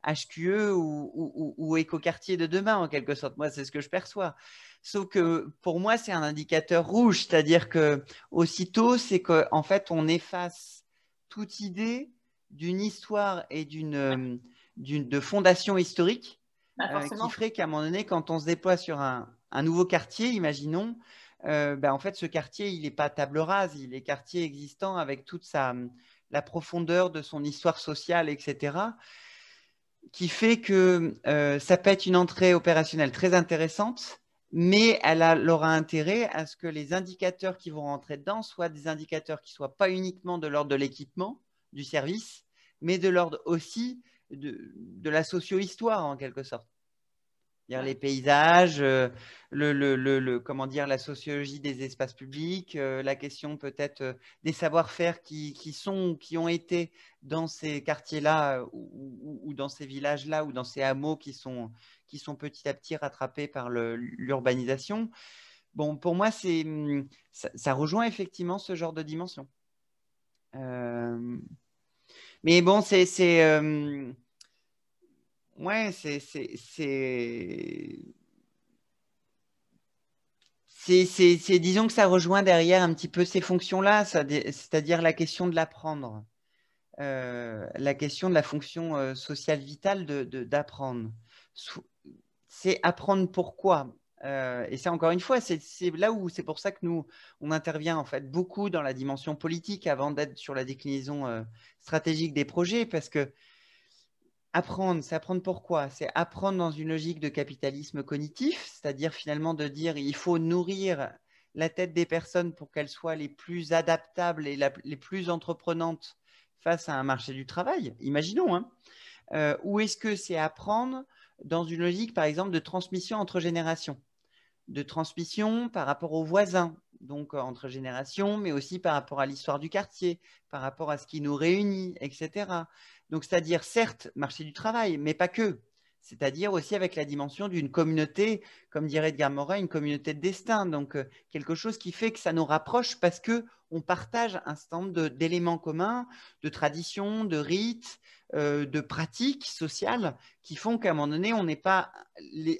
HQE ou, ou, écoquartier de demain, en quelque sorte. Moi, c'est ce que je perçois. Sauf que pour moi, c'est un indicateur rouge, c'est-à-dire que aussitôt, c'est qu'en en fait, on efface toute idée d'une histoire et d'une euh, de fondation historique bah, euh, qui ferait qu'à un moment donné, quand on se déploie sur un, nouveau quartier, imaginons, euh, bah, en fait, ce quartier, il n'est pas table rase, il est quartier existant avec toute sa, hum, la profondeur de son histoire sociale, etc qui fait que euh, ça peut être une entrée opérationnelle très intéressante, mais elle, aura intérêt à ce que les indicateurs qui vont rentrer dedans soient des indicateurs qui ne soient pas uniquement de l'ordre de l'équipement, du service, mais de l'ordre aussi de, de la socio-histoire en quelque sorte les paysages, euh, le, comment dire, la sociologie des espaces publics, euh, la question peut-être euh, des savoir-faire qui, qui, sont, qui ont été dans ces quartiers-là ou, dans ces villages-là ou dans ces hameaux qui sont, qui sont petit à petit rattrapés par l'urbanisation. Bon, pour moi, mm, ça, ça, rejoint effectivement ce genre de dimension. mais bon, c'est Ouais, c'est. C'est, disons que ça rejoint derrière un petit peu ces fonctions-là, c'est-à-dire la question de l'apprendre, euh, la question de la fonction euh, sociale vitale de, d'apprendre. C'est apprendre pourquoi euh, et c'est encore une fois, c'est là où c'est pour ça que nous, on intervient en fait beaucoup dans la dimension politique avant d'être sur la déclinaison stratégique des projets, parce que apprendre, c'est apprendre pourquoi C'est apprendre dans une logique de capitalisme cognitif, c'est-à-dire finalement de dire il faut nourrir la tête des personnes pour qu'elles soient les plus adaptables et les plus entreprenantes face à un marché du travail, imaginons. Hein. Euh, ou est-ce que c'est apprendre dans une logique, par exemple, de transmission entre générations de transmission par rapport aux voisins, donc euh, entre générations, mais aussi par rapport à l'histoire du quartier, par rapport à ce qui nous réunit, etc. Donc, c'est-à-dire, certes, marché du travail, mais pas que. C'est-à-dire aussi avec la dimension d'une communauté, comme dirait Edgar Morin, une communauté de destin. Donc, euh, quelque chose qui fait que ça nous rapproche parce que on partage un certain nombre d'éléments communs, de traditions, de rites, euh, de pratiques sociales qui font qu'à un moment donné, on n'est pas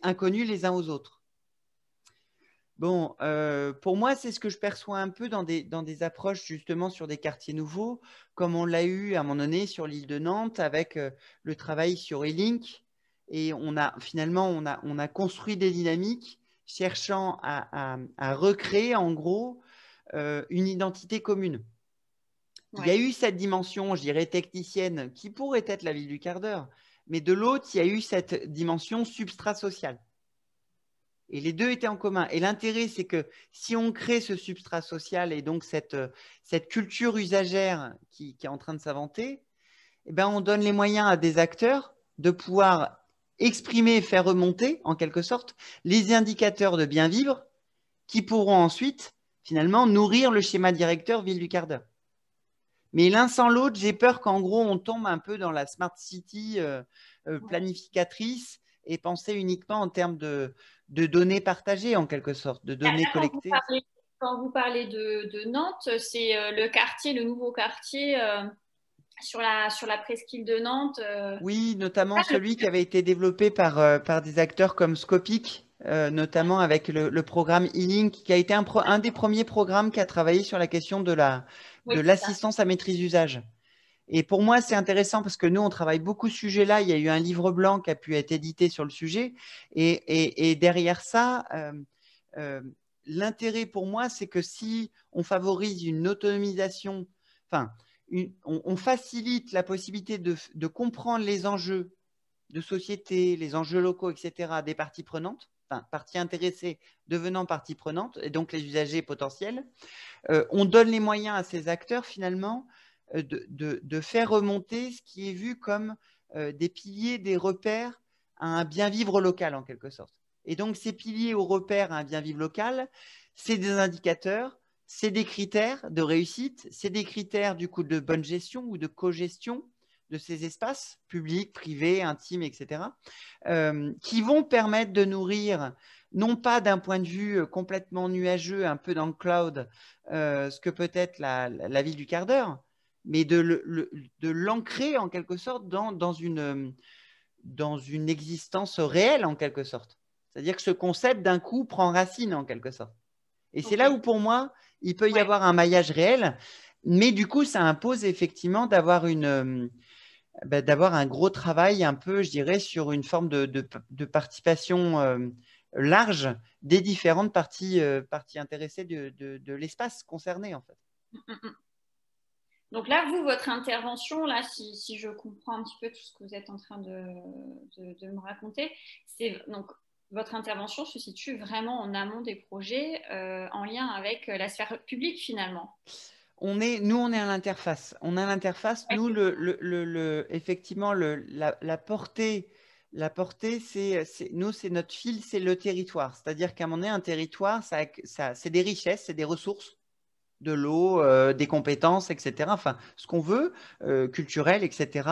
inconnus les uns aux autres. Bon, euh, pour moi, c'est ce que je perçois un peu dans des, dans des approches justement sur des quartiers nouveaux, comme on l'a eu à un moment donné sur l'île de Nantes avec euh, le travail sur E-Link. Et on a finalement, on a, on a construit des dynamiques cherchant à, recréer en gros euh, une identité commune. Il y a eu cette dimension, je dirais, technicienne qui pourrait être la ville du quart d'heure, mais de l'autre, il y a eu cette dimension substrat sociale. Et les deux étaient en commun. Et l'intérêt, c'est que si on crée ce substrat social et donc cette, euh, cette culture usagère qui, est en train de s'inventer, eh ben, on donne les moyens à des acteurs de pouvoir exprimer et faire remonter, en quelque sorte, les indicateurs de bien vivre qui pourront ensuite, finalement, nourrir le schéma directeur ville du quart Mais l'un sans l'autre, j'ai peur qu'en gros, on tombe un peu dans la smart city euh, euh, planificatrice et penser uniquement en termes de, de données partagées en quelque sorte, de données collectées. Quand vous parlez, de, Nantes, c'est euh, le quartier, le nouveau quartier euh, sur, la, sur la presqu'île de Nantes. Euh. Oui, notamment ah, celui qui avait été développé par, par des acteurs comme Scopic. notamment ah. avec le, programme e-link, qui a été un, des premiers programmes qui a travaillé sur la question de la, de l'assistance à maîtrise d'usage. Et pour moi, c'est intéressant parce que nous, on travaille beaucoup ce sujet-là. Il y a eu un livre blanc qui a pu être édité sur le sujet. Et, derrière ça, euh, euh, l'intérêt pour moi, c'est que si on favorise une autonomisation, enfin, on, facilite la possibilité de, comprendre les enjeux de société, les enjeux locaux, etc., des parties prenantes, enfin, parties intéressées devenant parties prenantes, et donc les usagers potentiels, euh, on donne les moyens à ces acteurs, finalement, euh, de, faire remonter ce qui est vu comme euh, des piliers, des repères à un bien vivre local en quelque sorte. Et donc ces piliers ou repères à un bien vivre local, c'est des indicateurs, c'est des critères de réussite, c'est des critères du coup de bonne gestion ou de co-gestion de ces espaces publics, privés, intimes, etc., euh, qui vont permettre de nourrir, non pas d'un point de vue complètement nuageux, un peu dans le cloud, ce que peut être la, la ville du quart d'heure, mais de, l'ancrer en quelque sorte dans, une, euh, dans une existence réelle en quelque sorte. C'est-à-dire que ce concept d'un coup prend racine en quelque sorte. Et c'est là où pour moi, il peut y avoir un maillage réel, mais du coup, ça impose effectivement d'avoir euh, bah, d'avoir un gros travail un peu, je dirais, sur une forme de, participation euh, large des différentes parties, parties intéressées de, de l'espace concerné, en fait. Mm, mm, mm. Donc là, vous, votre intervention, là, si, je comprends un petit peu tout ce que vous êtes en train de, me raconter, c'est donc votre intervention se situe vraiment en amont des projets, euh, en lien avec euh, la sphère publique finalement. On est, nous, on est à l'interface. On a l'interface. Nous, effectivement, la, portée, la portée, c'est, nous, c'est notre fil, c'est le territoire. C'est-à-dire qu'à un moment un territoire, ça, ça c'est des richesses, c'est des ressources de l'eau, euh, des compétences, etc. Enfin, ce qu'on veut, euh, culturel, etc.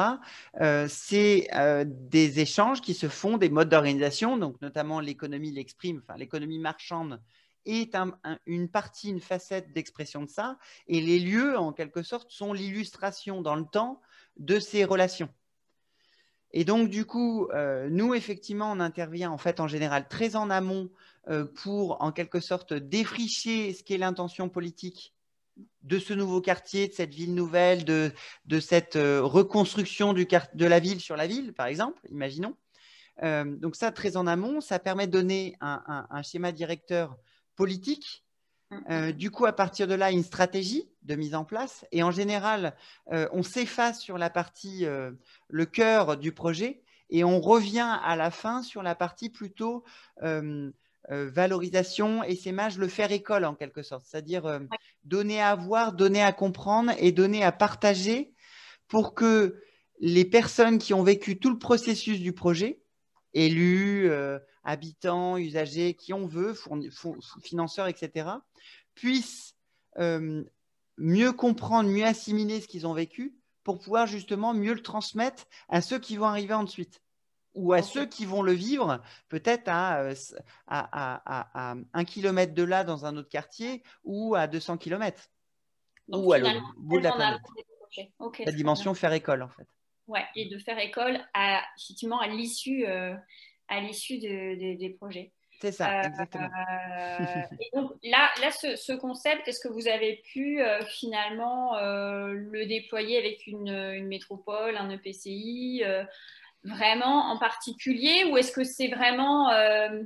Euh, c'est des échanges qui se font, des modes d'organisation, donc notamment l'économie l'exprime, enfin l'économie marchande est une partie, une facette d'expression de ça, et les lieux, en quelque sorte, sont l'illustration dans le temps de ces relations. Et donc, du coup, nous, effectivement, on intervient en fait en général très en amont pour, en quelque sorte, défricher ce qu'est l'intention politique de ce nouveau quartier, de cette ville nouvelle, de, de cette euh, reconstruction du de la ville sur la ville, par exemple, imaginons. Euh, donc ça, très en amont, ça permet de donner un, schéma directeur politique. Euh, mm-hmm. du coup, à partir de là, une stratégie de mise en place. Et en général, on s'efface sur la partie, le cœur du projet, et on revient à la fin sur la partie plutôt euh, valorisation et c'est le faire école en quelque sorte, c'est-à-dire euh, donner à voir, donner à comprendre et donner à partager pour que les personnes qui ont vécu tout le processus du projet, élus, euh, habitants, usagers, qui on veut, financeurs, etc., puissent mieux comprendre, mieux assimiler ce qu'ils ont vécu pour pouvoir justement mieux le transmettre à ceux qui vont arriver ensuite ou à ceux qui vont le vivre, peut-être euh, à, un kilomètre de là dans un autre quartier ou à 200 kilomètres. ou à l'autre bout de la la dimension faire école, en fait. Ouais, et de faire école à, effectivement, à l'issue, euh, des projets. C'est ça, euh, exactement. <laughs> et donc, là, là ce, concept, est-ce que vous avez pu finalement le déployer avec une métropole, un EPCI vraiment en particulier ou est-ce que c'est vraiment euh,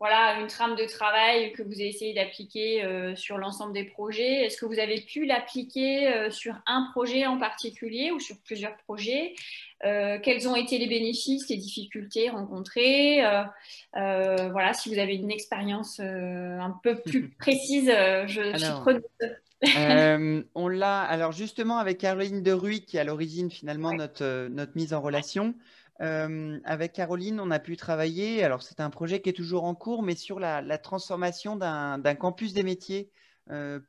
voilà, une trame de travail que vous avez essayé d'appliquer euh, sur l'ensemble des projets Est-ce que vous avez pu l'appliquer euh, sur un projet en particulier ou sur plusieurs projets Quels ont été les bénéfices, les difficultés rencontrées Voilà, si vous avez une expérience un peu plus <laughs> précise, je suis preneuse. on l'a alors justement avec Caroline Deruy qui est à l'origine finalement notre, notre mise en relation avec Caroline, on a pu travailler, alors c'est un projet qui est toujours en cours, mais sur la, transformation d'un campus des métiers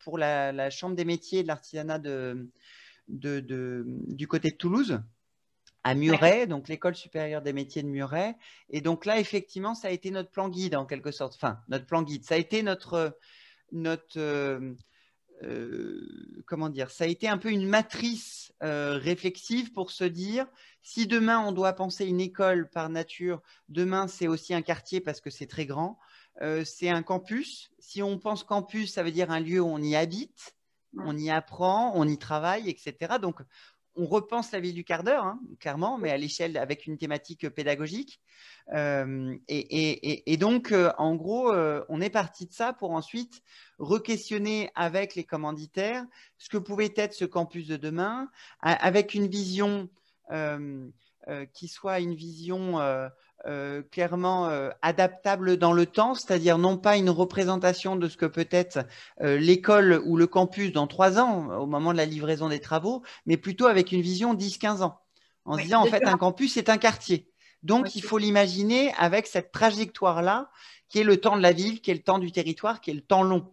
pour la, Chambre des métiers et de l'artisanat de, de, du côté de Toulouse à Muret, donc l'école supérieure des métiers de Muret. Et donc là, effectivement, ça a été notre plan guide en quelque sorte. Enfin, notre plan guide, ça a été notre, notre, euh, comment dire, ça a été un peu une matrice euh, réflexive pour se dire si demain on doit penser une école par nature, demain c'est aussi un quartier parce que c'est très grand, euh, c'est un campus. Si on pense campus, ça veut dire un lieu où on y habite, on y apprend, on y travaille, etc. Donc on repense la vie du quart d'heure, hein, clairement, mais à l'échelle avec une thématique euh, pédagogique. Euh, et, donc, euh, en gros, on est parti de ça pour ensuite re-questionner avec les commanditaires ce que pouvait être ce campus de demain, avec une vision qui soit une vision euh, clairement euh, adaptable dans le temps, c'est-à-dire non pas une représentation de ce que peut être euh, l'école ou le campus dans trois ans, au moment de la livraison des travaux, mais plutôt avec une vision 10-15 ans, en se disant en fait un campus c'est un quartier. Donc il faut l'imaginer avec cette trajectoire-là, qui est le temps de la ville, qui est le temps du territoire, qui est le temps long.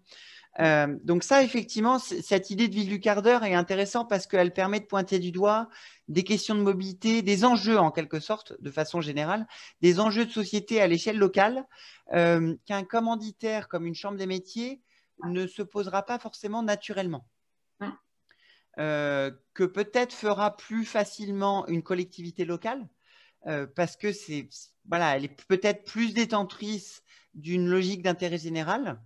Euh, donc ça, effectivement, cette idée de ville du quart d'heure est intéressante parce qu'elle permet de pointer du doigt des questions de mobilité, des enjeux en quelque sorte, de façon générale, des enjeux de société à l'échelle locale euh, qu'un commanditaire comme une chambre des métiers ne se posera pas forcément naturellement. Mmh. Euh, que peut-être fera plus facilement une collectivité locale parce que c'est voilà, elle est peut-être plus détentrice d'une logique d'intérêt général,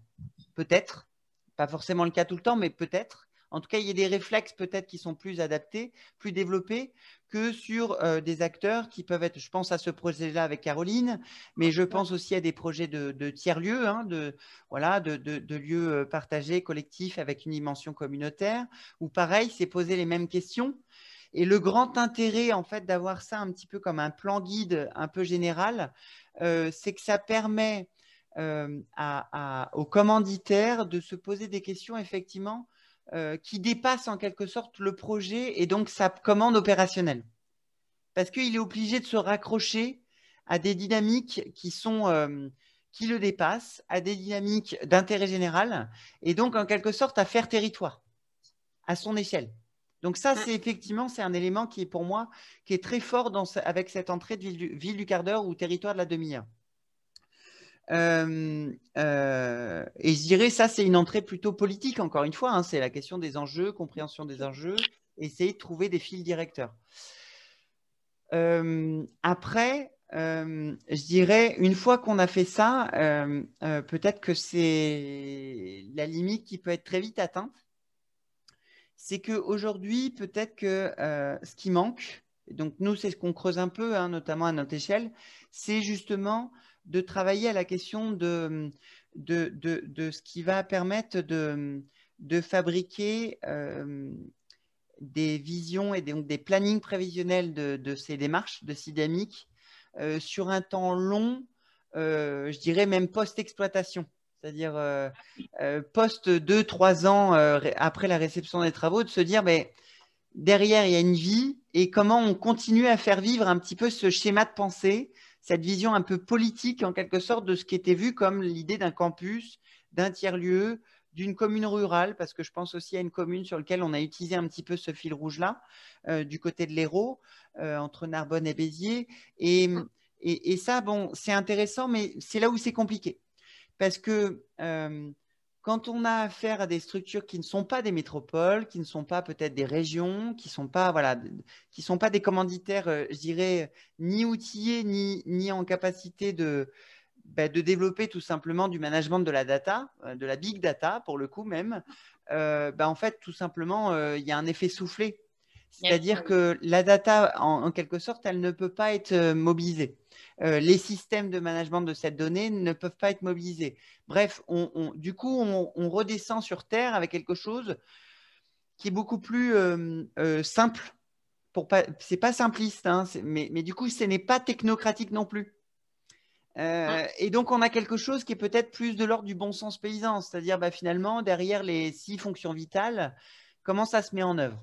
peut-être, pas forcément le cas tout le temps, mais peut-être. En tout cas, il y a des réflexes peut-être qui sont plus adaptés, plus développés que sur euh, des acteurs qui peuvent être, je pense à ce projet-là avec Caroline, mais je pense aussi à des projets de, tiers-lieux, hein, de, voilà, de, lieux euh, partagés, collectifs avec une dimension communautaire, où pareil, c'est poser les mêmes questions. Et le grand intérêt, en fait, d'avoir ça un petit peu comme un plan guide un peu général, euh, c'est que ça permet euh, aux commanditaires de se poser des questions effectivement euh, qui dépassent en quelque sorte le projet et donc sa commande opérationnelle. Parce qu'il est obligé de se raccrocher à des dynamiques qui, sont, euh, qui le dépassent, à des dynamiques d'intérêt général et donc en quelque sorte à faire territoire à son échelle. Donc ça, mm. c'est effectivement, c'est un élément qui est pour moi, qui est très fort dans avec cette entrée de ville du quart d'heure ou territoire de la demi-heure. Euh, euh, et je dirais, ça, c'est une entrée plutôt politique, encore une fois. Hein. c'est la question des enjeux, compréhension des enjeux, essayer de trouver des fils directeurs. Euh, après, je dirais, une fois qu'on a fait ça, peut-être que c'est la limite qui peut être très vite atteinte. C'est qu'aujourd'hui, peut-être que ce qui manque, donc nous, c'est ce qu'on creuse un peu, hein, notamment à notre échelle, c'est justement de travailler à la question de, ce qui va permettre de, fabriquer euh, des visions et des, donc des plannings prévisionnels de, ces démarches, de ces euh, sur un temps long, euh, je dirais même post-exploitation. C'est-à-dire post 2-3 ans après la réception des travaux, de se dire, ben, derrière, il y a une vie et comment on continue à faire vivre un petit peu ce schéma de pensée cette vision un peu politique, en quelque sorte, de ce qui était vu comme l'idée d'un campus, d'un tiers-lieu, d'une commune rurale, parce que je pense aussi à une commune sur laquelle on a utilisé un petit peu ce fil rouge-là, euh, du côté de l'Hérault, euh, entre Narbonne et Béziers. Ah. Et, ça, bon, c'est intéressant, mais c'est là où c'est compliqué. Parce que euh, quand on a affaire à des structures qui ne sont pas des métropoles, qui ne sont pas peut-être des régions, qui ne sont pas voilà, sont pas des commanditaires, euh, je dirais, ni outillés ni, en capacité de bah, de développer tout simplement du management de la data, euh, de la big data pour le coup même, euh, bah, en fait tout simplement il y a un effet soufflé, c'est-à-dire que la data en quelque sorte elle ne peut pas être mobilisée. Euh, les systèmes de management de cette donnée ne peuvent pas être mobilisés. Bref, du coup, on, redescend sur Terre avec quelque chose qui est beaucoup plus euh, euh, simple. Ce simple. C'est pas simpliste, hein, mais, du coup, ce n'est pas technocratique non plus. Ah. et donc, on a quelque chose qui est peut-être plus de l'ordre du bon sens paysan, c'est-à-dire bah, finalement, derrière les six fonctions vitales, comment ça se met en œuvre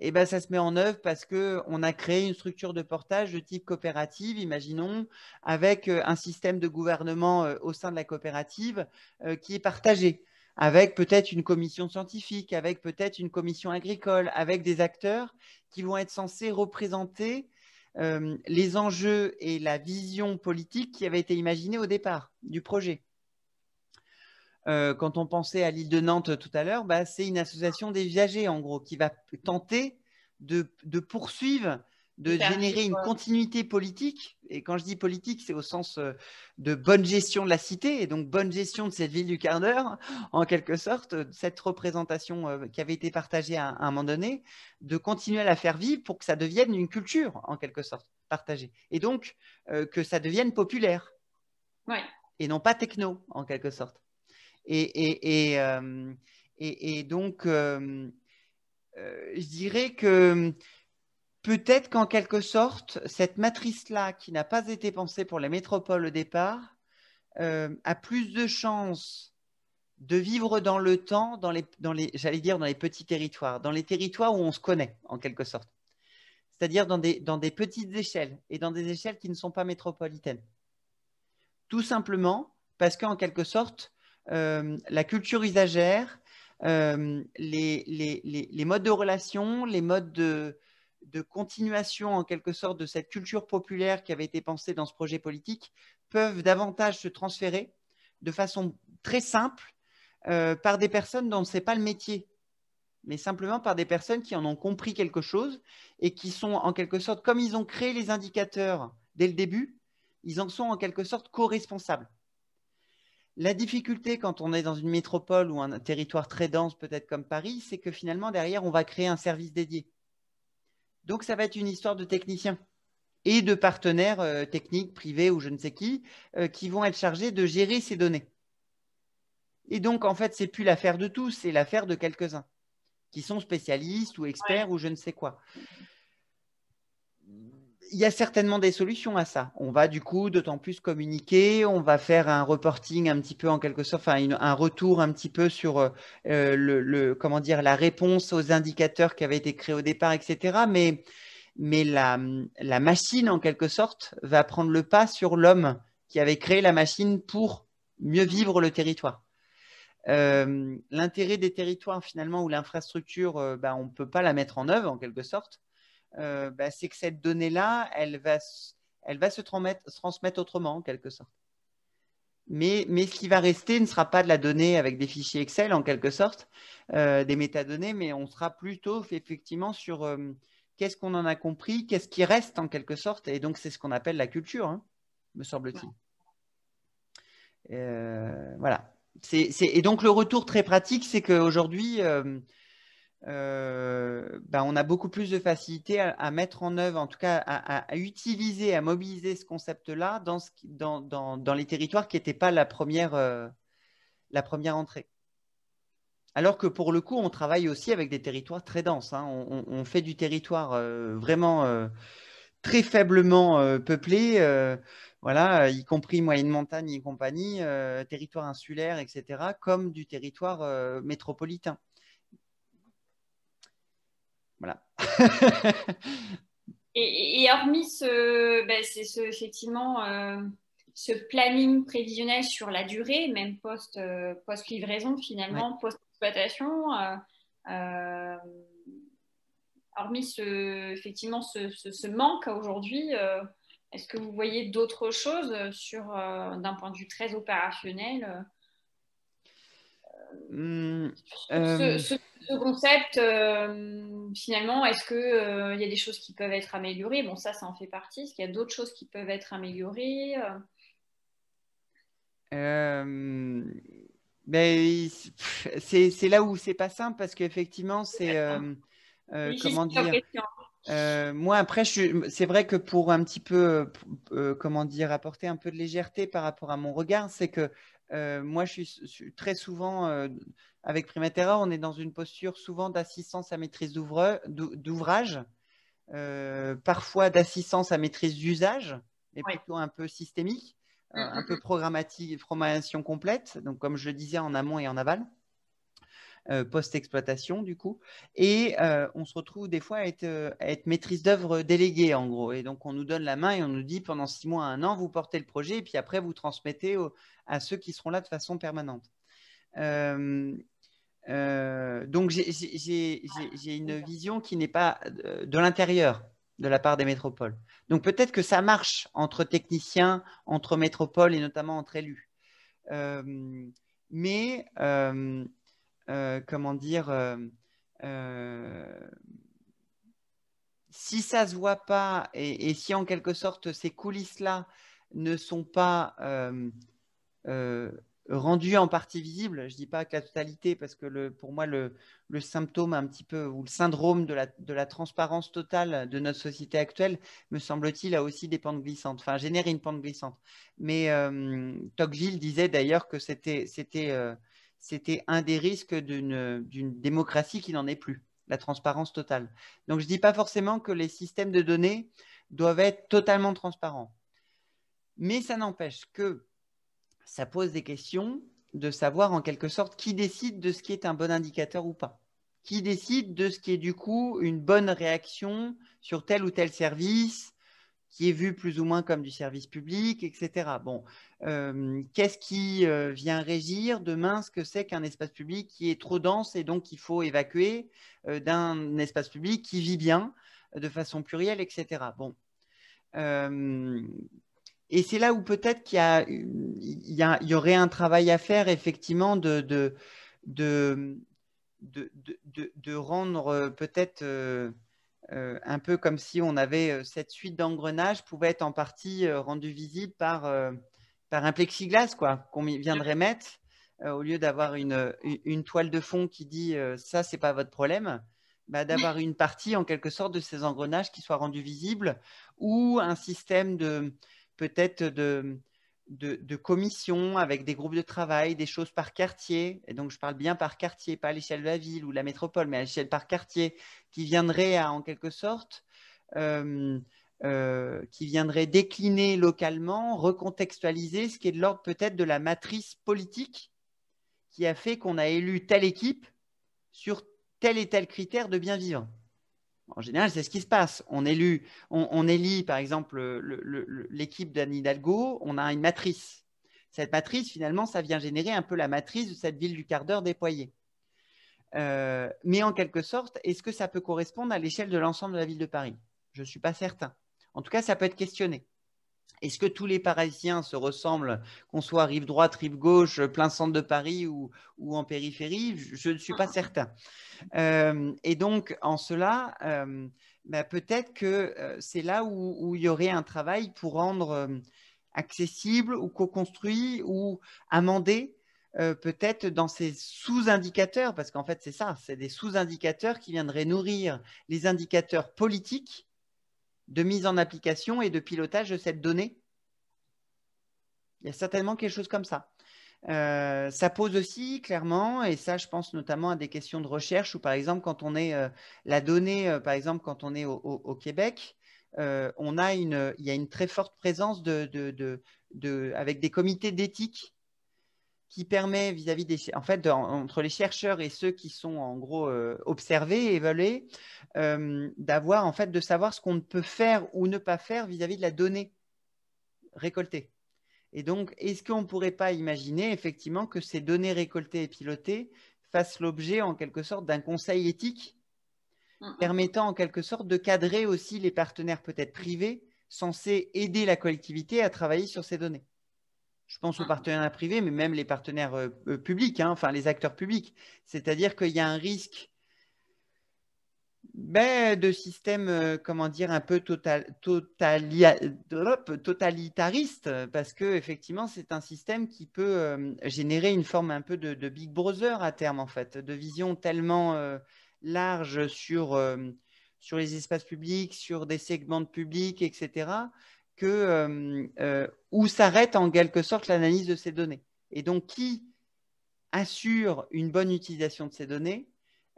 ben, ça se met en œuvre parce qu'on a créé une structure de portage de type coopérative, imaginons, avec euh, un système de gouvernement euh, au sein de la coopérative euh, qui est partagé, avec peut-être une commission scientifique, avec peut-être une commission agricole, avec des acteurs qui vont être censés représenter les enjeux et la vision politique qui avait été imaginée au départ du projet quand on pensait à l'île de Nantes tout à l'heure, bah, c'est une association des viagers, en gros, qui va tenter de, poursuivre, de générer une continuité politique. Et quand je dis politique, c'est au sens de bonne gestion de la cité, et donc bonne gestion de cette ville du quart d'heure, en quelque sorte, cette représentation qui avait été partagée à un moment donné, de continuer à la faire vivre pour que ça devienne une culture, en quelque sorte, partagée. Et donc, que ça devienne populaire. Et non pas techno, en quelque sorte. Euh, et, et, donc, euh, euh, je dirais que peut-être qu'en quelque sorte, cette matrice-là, qui n'a pas été pensée pour les métropoles au départ, a plus de chances de vivre dans le temps, dans les, dans les j'allais dire dans les petits territoires, dans les territoires où on se connaît, en quelque sorte. C'est-à-dire dans des, dans des petites échelles et dans des échelles qui ne sont pas métropolitaines. Tout simplement parce qu'en quelque sorte, euh, la culture usagère, euh, les, modes de relation, les modes de, continuation en quelque sorte de cette culture populaire qui avait été pensée dans ce projet politique peuvent davantage se transférer de façon très simple euh, par des personnes dont ce n'est pas le métier, mais simplement par des personnes qui en ont compris quelque chose et qui sont en quelque sorte, comme ils ont créé les indicateurs dès le début, ils en sont en quelque sorte co-responsables. La difficulté quand on est dans une métropole ou un territoire très dense, peut-être comme Paris, c'est que finalement, derrière, on va créer un service dédié. Donc, ça va être une histoire de techniciens et de partenaires euh, techniques, privés ou je ne sais qui, euh, qui vont être chargés de gérer ces données. Et donc, en fait, c'est plus l'affaire de tous, c'est l'affaire de quelques-uns qui sont spécialistes ou experts ou je ne sais quoi il y a certainement des solutions à ça. On va du coup d'autant plus communiquer, on va faire un reporting un petit peu en quelque sorte, enfin un retour un petit peu sur euh, le, comment dire la réponse aux indicateurs qui avaient été créés au départ, etc. Mais la, machine en quelque sorte va prendre le pas sur l'homme qui avait créé la machine pour mieux vivre le territoire. Euh, l'intérêt des territoires finalement où l'infrastructure, euh, ben, on ne peut pas la mettre en œuvre en quelque sorte euh, bah, c'est que cette donnée-là, elle va, se transmettre, autrement, en quelque sorte. Mais, ce qui va rester ne sera pas de la donnée avec des fichiers Excel, en quelque sorte, euh, des métadonnées, mais on sera plutôt effectivement sur euh, qu'est-ce qu'on en a compris, qu'est-ce qui reste, en quelque sorte. Et donc, c'est ce qu'on appelle la culture, hein, me semble-t-il. voilà. Et donc, le retour très pratique, c'est qu'aujourd'hui, euh, ben, on a beaucoup plus de facilité à, mettre en œuvre, en tout cas à, utiliser, à mobiliser ce concept-là dans, les territoires qui n'étaient pas euh, la première, entrée. Alors que pour le coup, on travaille aussi avec des territoires très denses. Hein. On, fait du territoire euh, vraiment très faiblement peuplé, voilà, y compris moyenne montagne et compagnie, territoire insulaire, etc., comme du territoire métropolitain. Voilà. <laughs> et, hormis ce, ben, c'est effectivement euh, ce planning prévisionnel sur la durée, même post, euh, post-livraison finalement, post-exploitation, euh, hormis ce, effectivement manque aujourd'hui, est-ce que vous voyez d'autres choses sur, d'un point de vue très opérationnel Hum, euh, ce, concept, euh, finalement, est-ce qu'il il euh, y a des choses qui peuvent être améliorées Bon, ça, ça en fait partie. Est-ce qu'il y a d'autres choses qui peuvent être améliorées ben, C'est là où c'est pas simple parce qu'effectivement, c'est. comment dire moi, après, c'est vrai que pour un petit peu, comment dire, apporter un peu de légèreté par rapport à mon regard, c'est que euh, moi, je suis, très souvent, euh, avec Primatera, on est dans une posture souvent d'assistance à maîtrise d'ouvrage, euh, parfois d'assistance à maîtrise d'usage, mais plutôt un peu systémique, un mmh, mmh, peu formation mmh. complète, donc comme je le disais, en amont et en aval. Euh, post-exploitation du coup. Et euh, on se retrouve des fois à être, euh, être maîtrise d'œuvre déléguée en gros. Et donc on nous donne la main et on nous dit pendant six mois, un an, vous portez le projet et puis après vous transmettez à ceux qui seront là de façon permanente. donc j'ai une vision qui n'est pas de l'intérieur, de la part des métropoles. Donc peut-être que ça marche entre techniciens, entre métropoles et notamment entre élus. mais euh, comment dire, euh, euh, si ça se voit pas et, si en quelque sorte ces coulisses-là ne sont pas rendues en partie visibles, je ne dis pas que la totalité, parce que pour moi le, symptôme un petit peu ou le syndrome de la, transparence totale de notre société actuelle me semble-t-il a aussi des pentes glissantes, enfin génère une pente glissante. Mais Tocqueville disait d'ailleurs que c'était c'était un des risques d'une démocratie qui n'en est plus, la transparence totale. Donc je ne dis pas forcément que les systèmes de données doivent être totalement transparents. Mais ça n'empêche que ça pose des questions de savoir en quelque sorte qui décide de ce qui est un bon indicateur ou pas. Qui décide de ce qui est du coup une bonne réaction sur tel ou tel service qui est vu plus ou moins comme du service public, etc. Bon, euh, qu'est-ce qui euh, vient régir demain ce que c'est qu'un espace public qui est trop dense et donc qu'il faut évacuer euh, d'un espace public qui vit bien de façon plurielle, etc. Bon. et c'est là où peut-être qu'il y, y, aurait un travail à faire, effectivement, de, de, de rendre peut-être euh, un peu comme si on avait euh, cette suite d'engrenages pouvait être en partie euh, rendue visible par, par un plexiglas quoi qu'on viendrait mettre au lieu d'avoir une, toile de fond qui dit ça c'est pas votre problème bah, d'avoir une partie en quelque sorte de ces engrenages qui soient rendus visible ou un système de peut-être de de, commissions avec des groupes de travail, des choses par quartier. Et donc, je parle bien par quartier, pas à l'échelle de la ville ou de la métropole, mais à l'échelle par quartier, qui viendrait à, en quelque sorte, euh, euh, qui viendrait décliner localement, recontextualiser ce qui est de l'ordre peut-être de la matrice politique qui a fait qu'on a élu telle équipe sur tel et tel critère de bien vivre. En général, c'est ce qui se passe. On, élu, on, élit, par exemple, l'équipe d'Anne Hidalgo, on a une matrice. Cette matrice, finalement, ça vient générer un peu la matrice de cette ville du quart d'heure déployée. Euh, mais en quelque sorte, est-ce que ça peut correspondre à l'échelle de l'ensemble de la ville de Paris Je ne suis pas certain. En tout cas, ça peut être questionné. Est-ce que tous les Parisiens se ressemblent, qu'on soit rive droite, rive gauche, plein centre de Paris ou, en périphérie Je ne suis pas certain. Euh, et donc, en cela, euh, bah, peut-être que euh, c'est là où, il y aurait un travail pour rendre accessible ou co-construit ou amendé, peut-être dans ces sous-indicateurs, parce qu'en fait c'est ça, c'est des sous-indicateurs qui viendraient nourrir les indicateurs politiques de mise en application et de pilotage de cette donnée. Il y a certainement quelque chose comme ça. Euh, ça pose aussi clairement, et ça je pense notamment à des questions de recherche où par exemple quand on est euh, la donnée, euh, par exemple quand on est au, Québec, on a une, il y a une très forte présence de, de avec des comités d'éthique qui permet vis-à-vis des en fait entre les chercheurs et ceux qui sont en gros euh, observés évalués d'avoir en fait de savoir ce qu'on peut faire ou ne pas faire vis-à-vis de la donnée récoltée et donc est-ce qu'on ne pourrait pas imaginer effectivement que ces données récoltées et pilotées fassent l'objet en quelque sorte d'un conseil éthique mmh, mmh. permettant en quelque sorte de cadrer aussi les partenaires peut-être privés censés aider la collectivité à travailler sur ces données je pense aux mmh. partenaires privés, mais même les partenaires euh, euh, publics, hein, enfin les acteurs publics. C'est-à-dire qu'il y a un risque ben, de système, euh, comment dire, un peu totalitariste, parce que effectivement, c'est un système qui peut générer une forme un peu de, Big Brother à terme, en fait, de vision tellement large sur, sur les espaces publics, sur des segments de public, etc., que, euh, euh, où s'arrête en quelque sorte l'analyse de ces données. Et donc, qui assure une bonne utilisation de ces données,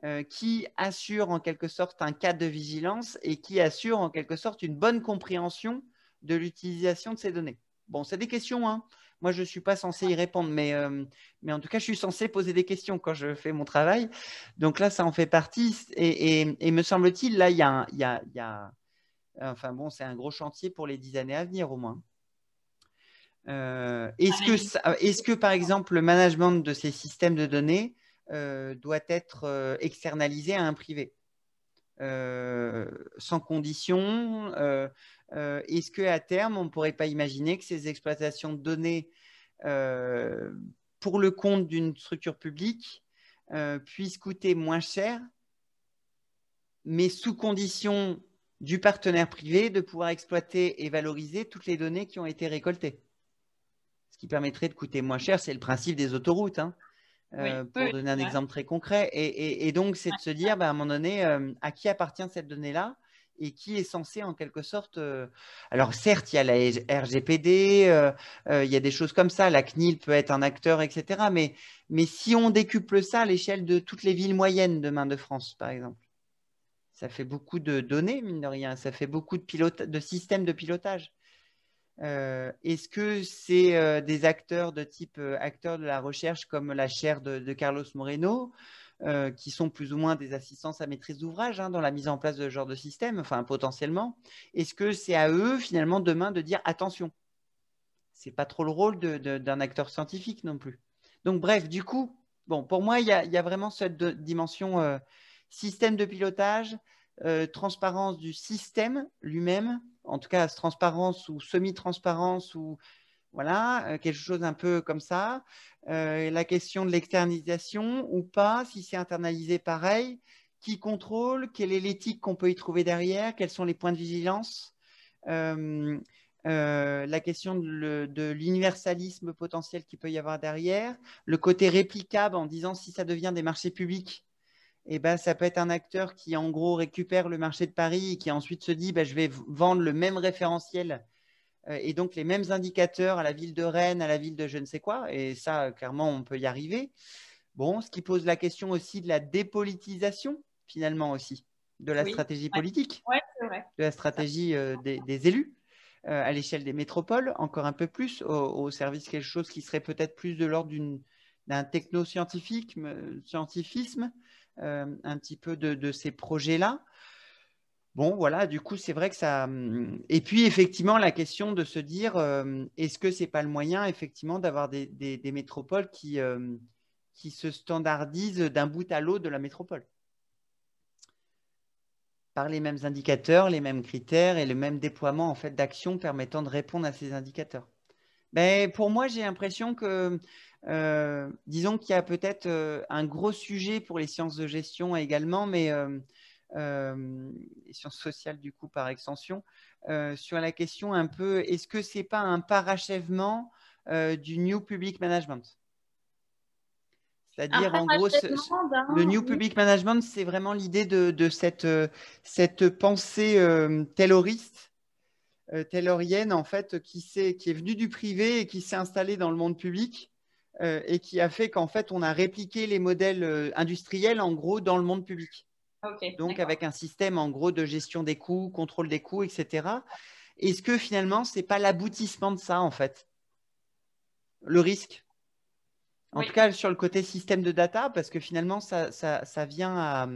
euh, qui assure en quelque sorte un cadre de vigilance et qui assure en quelque sorte une bonne compréhension de l'utilisation de ces données. Bon, c'est des questions, hein. Moi, je ne suis pas censé y répondre, mais, mais en tout cas, je suis censé poser des questions quand je fais mon travail. Donc là, ça en fait partie. Et, me semble-t-il, là, il y a, y a Enfin bon, c'est un gros chantier pour les dix années à venir au moins. Euh, ah, est-ce que, par exemple, le management de ces systèmes de données euh, doit être euh, externalisé à un privé sans condition Est-ce qu'à terme, on ne pourrait pas imaginer que ces exploitations de données pour le compte d'une structure publique puissent coûter moins cher, mais sous condition du partenaire privé de pouvoir exploiter et valoriser toutes les données qui ont été récoltées. Ce qui permettrait de coûter moins cher, c'est le principe des autoroutes, hein, euh, pour donner un exemple très concret. Et, donc, c'est de se dire, ben, à un moment donné, euh, à qui appartient cette donnée-là et qui est censé en quelque sorte. Euh, alors certes, il y a la RGPD, il y a des choses comme ça, la CNIL peut être un acteur, etc. Mais, si on décuple ça à l'échelle de toutes les villes moyennes de main de France, par exemple, ça fait beaucoup de données, mine de rien. Ça fait beaucoup de, de systèmes de pilotage. Euh, est-ce que c'est euh, des acteurs de type euh, acteurs de la recherche comme la chaire de, Carlos Moreno, qui sont plus ou moins des assistants à maîtrise d'ouvrage hein, dans la mise en place de ce genre de système, enfin potentiellement Est-ce que c'est à eux finalement demain de dire attention Ce n'est pas trop le rôle d'un acteur scientifique non plus. Donc bref, du coup, bon, pour moi, il y, y, a vraiment cette dimension système de pilotage, euh, transparence du système lui-même, en tout cas transparence ou semi-transparence ou voilà, euh, quelque chose un peu comme ça. Euh, la question de l'externalisation ou pas, si c'est internalisé pareil, qui contrôle, quelle est l'éthique qu'on peut y trouver derrière, quels sont les points de vigilance. la question de, de l'universalisme potentiel qu'il peut y avoir derrière, le côté réplicable en disant si ça devient des marchés publics, eh ben, ça peut être un acteur qui, en gros, récupère le marché de Paris et qui ensuite se dit, ben, je vais vendre le même référentiel euh, et donc les mêmes indicateurs à la ville de Rennes, à la ville de je ne sais quoi. Et ça, clairement, on peut y arriver. Bon, ce qui pose la question aussi de la dépolitisation, finalement, aussi, de la stratégie politique, de la stratégie euh, des, élus. Euh, à l'échelle des métropoles, encore un peu plus, au, au service quelque chose qui serait peut-être plus de l'ordre d'un technoscientifique, scientifisme, euh, un petit peu de, ces projets-là. Bon, voilà, du coup, c'est vrai que ça. Hum, et puis, effectivement, la question de se dire, euh, est-ce que ce n'est pas le moyen, effectivement, d'avoir des, métropoles qui, euh, qui se standardisent d'un bout à l'autre de la métropole Par les mêmes indicateurs, les mêmes critères et le même déploiement en fait, d'actions permettant de répondre à ces indicateurs. Ben, pour moi, j'ai l'impression que, euh, disons qu'il y a peut-être euh, un gros sujet pour les sciences de gestion également, mais euh, les sciences sociales du coup par extension, sur la question un peu, est-ce que ce n'est pas un parachèvement du New Public Management c'est-à-dire, en gros, le New Public Management, c'est vraiment l'idée de, cette, pensée euh, euh, taylorienne en fait qui, est, venue du privé et qui s'est installée dans le monde public euh, et qui a fait qu'en fait on a répliqué les modèles euh, industriels en gros dans le monde public. Donc avec un système en gros de gestion des coûts, contrôle des coûts, etc. Est-ce que finalement c'est pas l'aboutissement de ça en fait Le risque En tout cas sur le côté système de data parce que finalement ça, vient à,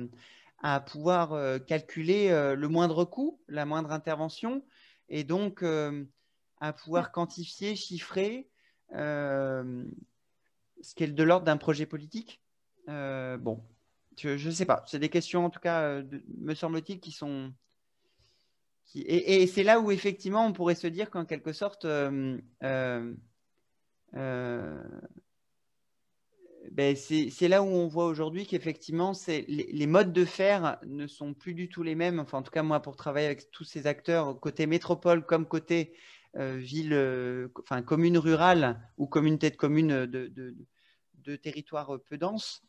à pouvoir calculer le moindre coût, la moindre intervention, et donc euh, à pouvoir quantifier, chiffrer euh, ce qu'est de l'ordre d'un projet politique. Euh, bon, je ne sais pas. C'est des questions, en tout cas, me semble-t-il, qui sont. et, c'est là où, effectivement, on pourrait se dire qu'en quelque sorte, ben, c'est là où on voit aujourd'hui qu'effectivement, les, les modes de faire ne sont plus du tout les mêmes. Enfin, en tout cas, moi, pour travailler avec tous ces acteurs, côté métropole comme côté euh, ville, euh, enfin, commune rurale ou communauté de communes de, de, territoires peu denses,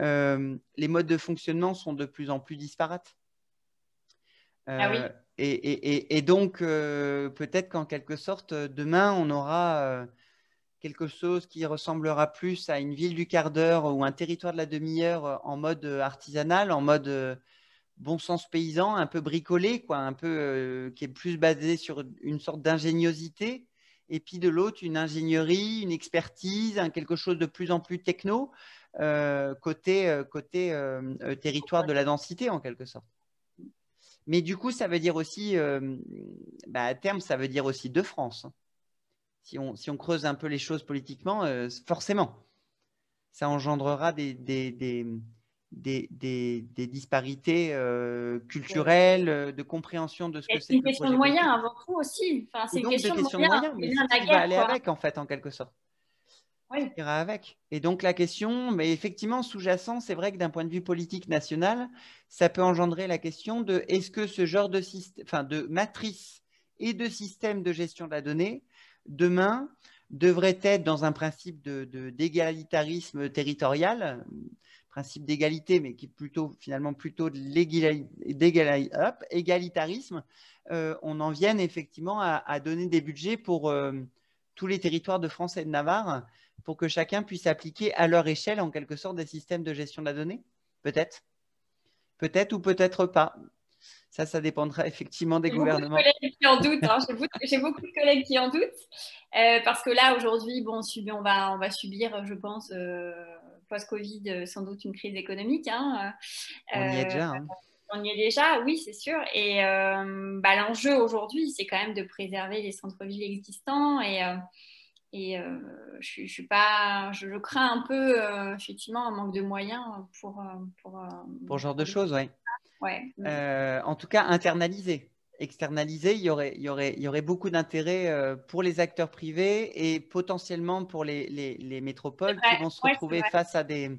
euh, les modes de fonctionnement sont de plus en plus disparates. ah oui. Et, et donc, peut-être qu'en quelque sorte, demain, on aura quelque chose qui ressemblera plus à une ville du quart d'heure ou un territoire de la demi-heure euh, en mode euh, artisanal, en mode euh, bon sens paysan, un peu bricolé, qui est plus basé sur une sorte d'ingéniosité, et puis de l'autre une ingénierie, une expertise, quelque chose de plus en plus techno côté territoire de la densité en quelque sorte. Mais du coup, ça veut dire aussi, bah, à terme, ça veut dire aussi de France. Hein si on, creuse un peu les choses politiquement, euh, forcément, ça engendrera des, des, disparités euh, culturelles, euh, de compréhension de ce que c'est. C'est une question de moyens avant tout aussi. Enfin, c'est une question de moyens. mais va aller avec, en fait, en quelque sorte. Oui. ira avec. Et donc la question, mais effectivement, sous-jacent, c'est vrai que d'un point de vue politique national, ça peut engendrer la question de est-ce que ce genre de, système, enfin, de matrice et de système de gestion de la donnée demain devrait être dans un principe d'égalitarisme de, d'égalitarisme territorial, principe d'égalité, mais qui est plutôt finalement plutôt de up, euh, on en vienne effectivement à, donner des budgets pour euh, tous les territoires de France et de Navarre, pour que chacun puisse appliquer à leur échelle en quelque sorte des systèmes de gestion de la donnée, peut-être, peut-être ou peut-être pas. Ça, ça dépendra <laughs> effectivement des gouvernements. Hein. J'ai beaucoup de collègues qui en doutent. J'ai beaucoup, de collègues qui en doutent. parce que là, aujourd'hui, bon, on, va, on va subir, je pense, euh, post-Covid, euh, sans doute une crise économique. Hein, euh, on y est déjà. Hein. On y est déjà, oui, c'est sûr. Et bah, l'enjeu aujourd'hui, c'est quand même de préserver les centres-villes existants. Et, et je, suis pas, je, crains un peu, effectivement, un manque de moyens pour. Pour, pour ce genre de choses, oui. Mm. Euh, en tout cas, internaliser, externaliser, il y aurait, beaucoup d'intérêt euh, pour les acteurs privés et potentiellement pour les, métropoles qui vont se retrouver face à des,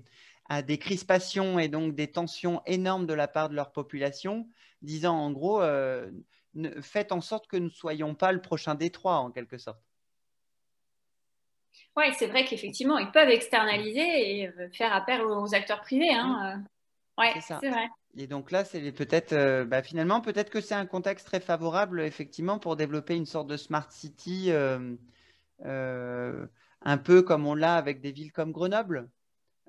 crispations et donc des tensions énormes de la part de leur population, disant en gros, euh, faites en sorte que nous ne soyons pas le prochain Détroit, en quelque sorte. Oui, c'est vrai qu'effectivement, ils peuvent externaliser et faire appel aux acteurs privés. Hein, mm. Oui, c'est vrai. Et donc là, c'est peut-être, euh, bah, finalement, peut-être que c'est un contexte très favorable, effectivement, pour développer une sorte de smart city, euh, euh, un peu comme on l'a avec des villes comme Grenoble,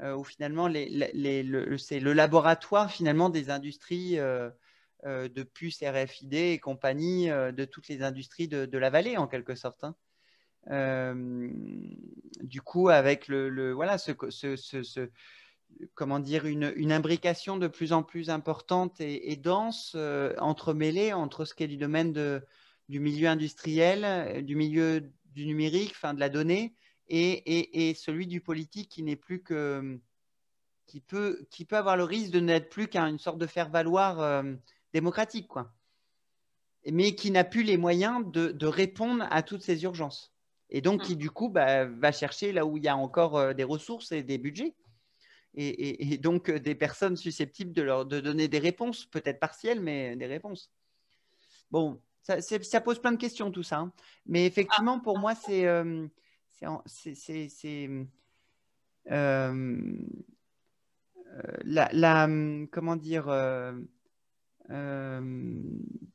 où finalement, c'est le laboratoire, finalement, des industries de puces RFID et compagnie, de toutes les industries de, la vallée, en quelque sorte. Hein. du coup, avec le, voilà, ce comment dire, une, imbrication de plus en plus importante et, dense, euh, entremêlée entre ce qui est du domaine de, du milieu industriel, euh, du milieu du numérique, fin de la donnée, et, celui du politique qui n'est plus que qui peut, qui peut avoir le risque de n'être plus qu'une sorte de faire-valoir euh, démocratique, quoi. mais qui n'a plus les moyens de, répondre à toutes ces urgences. Et donc mmh. qui, du coup, bah, va chercher là où il y a encore des ressources et des budgets et, donc euh, des personnes susceptibles de leur de donner des réponses, peut-être partielles, mais des réponses. Bon, ça, pose plein de questions tout ça, hein. mais effectivement, pour moi, c'est euh, euh, la, comment dire.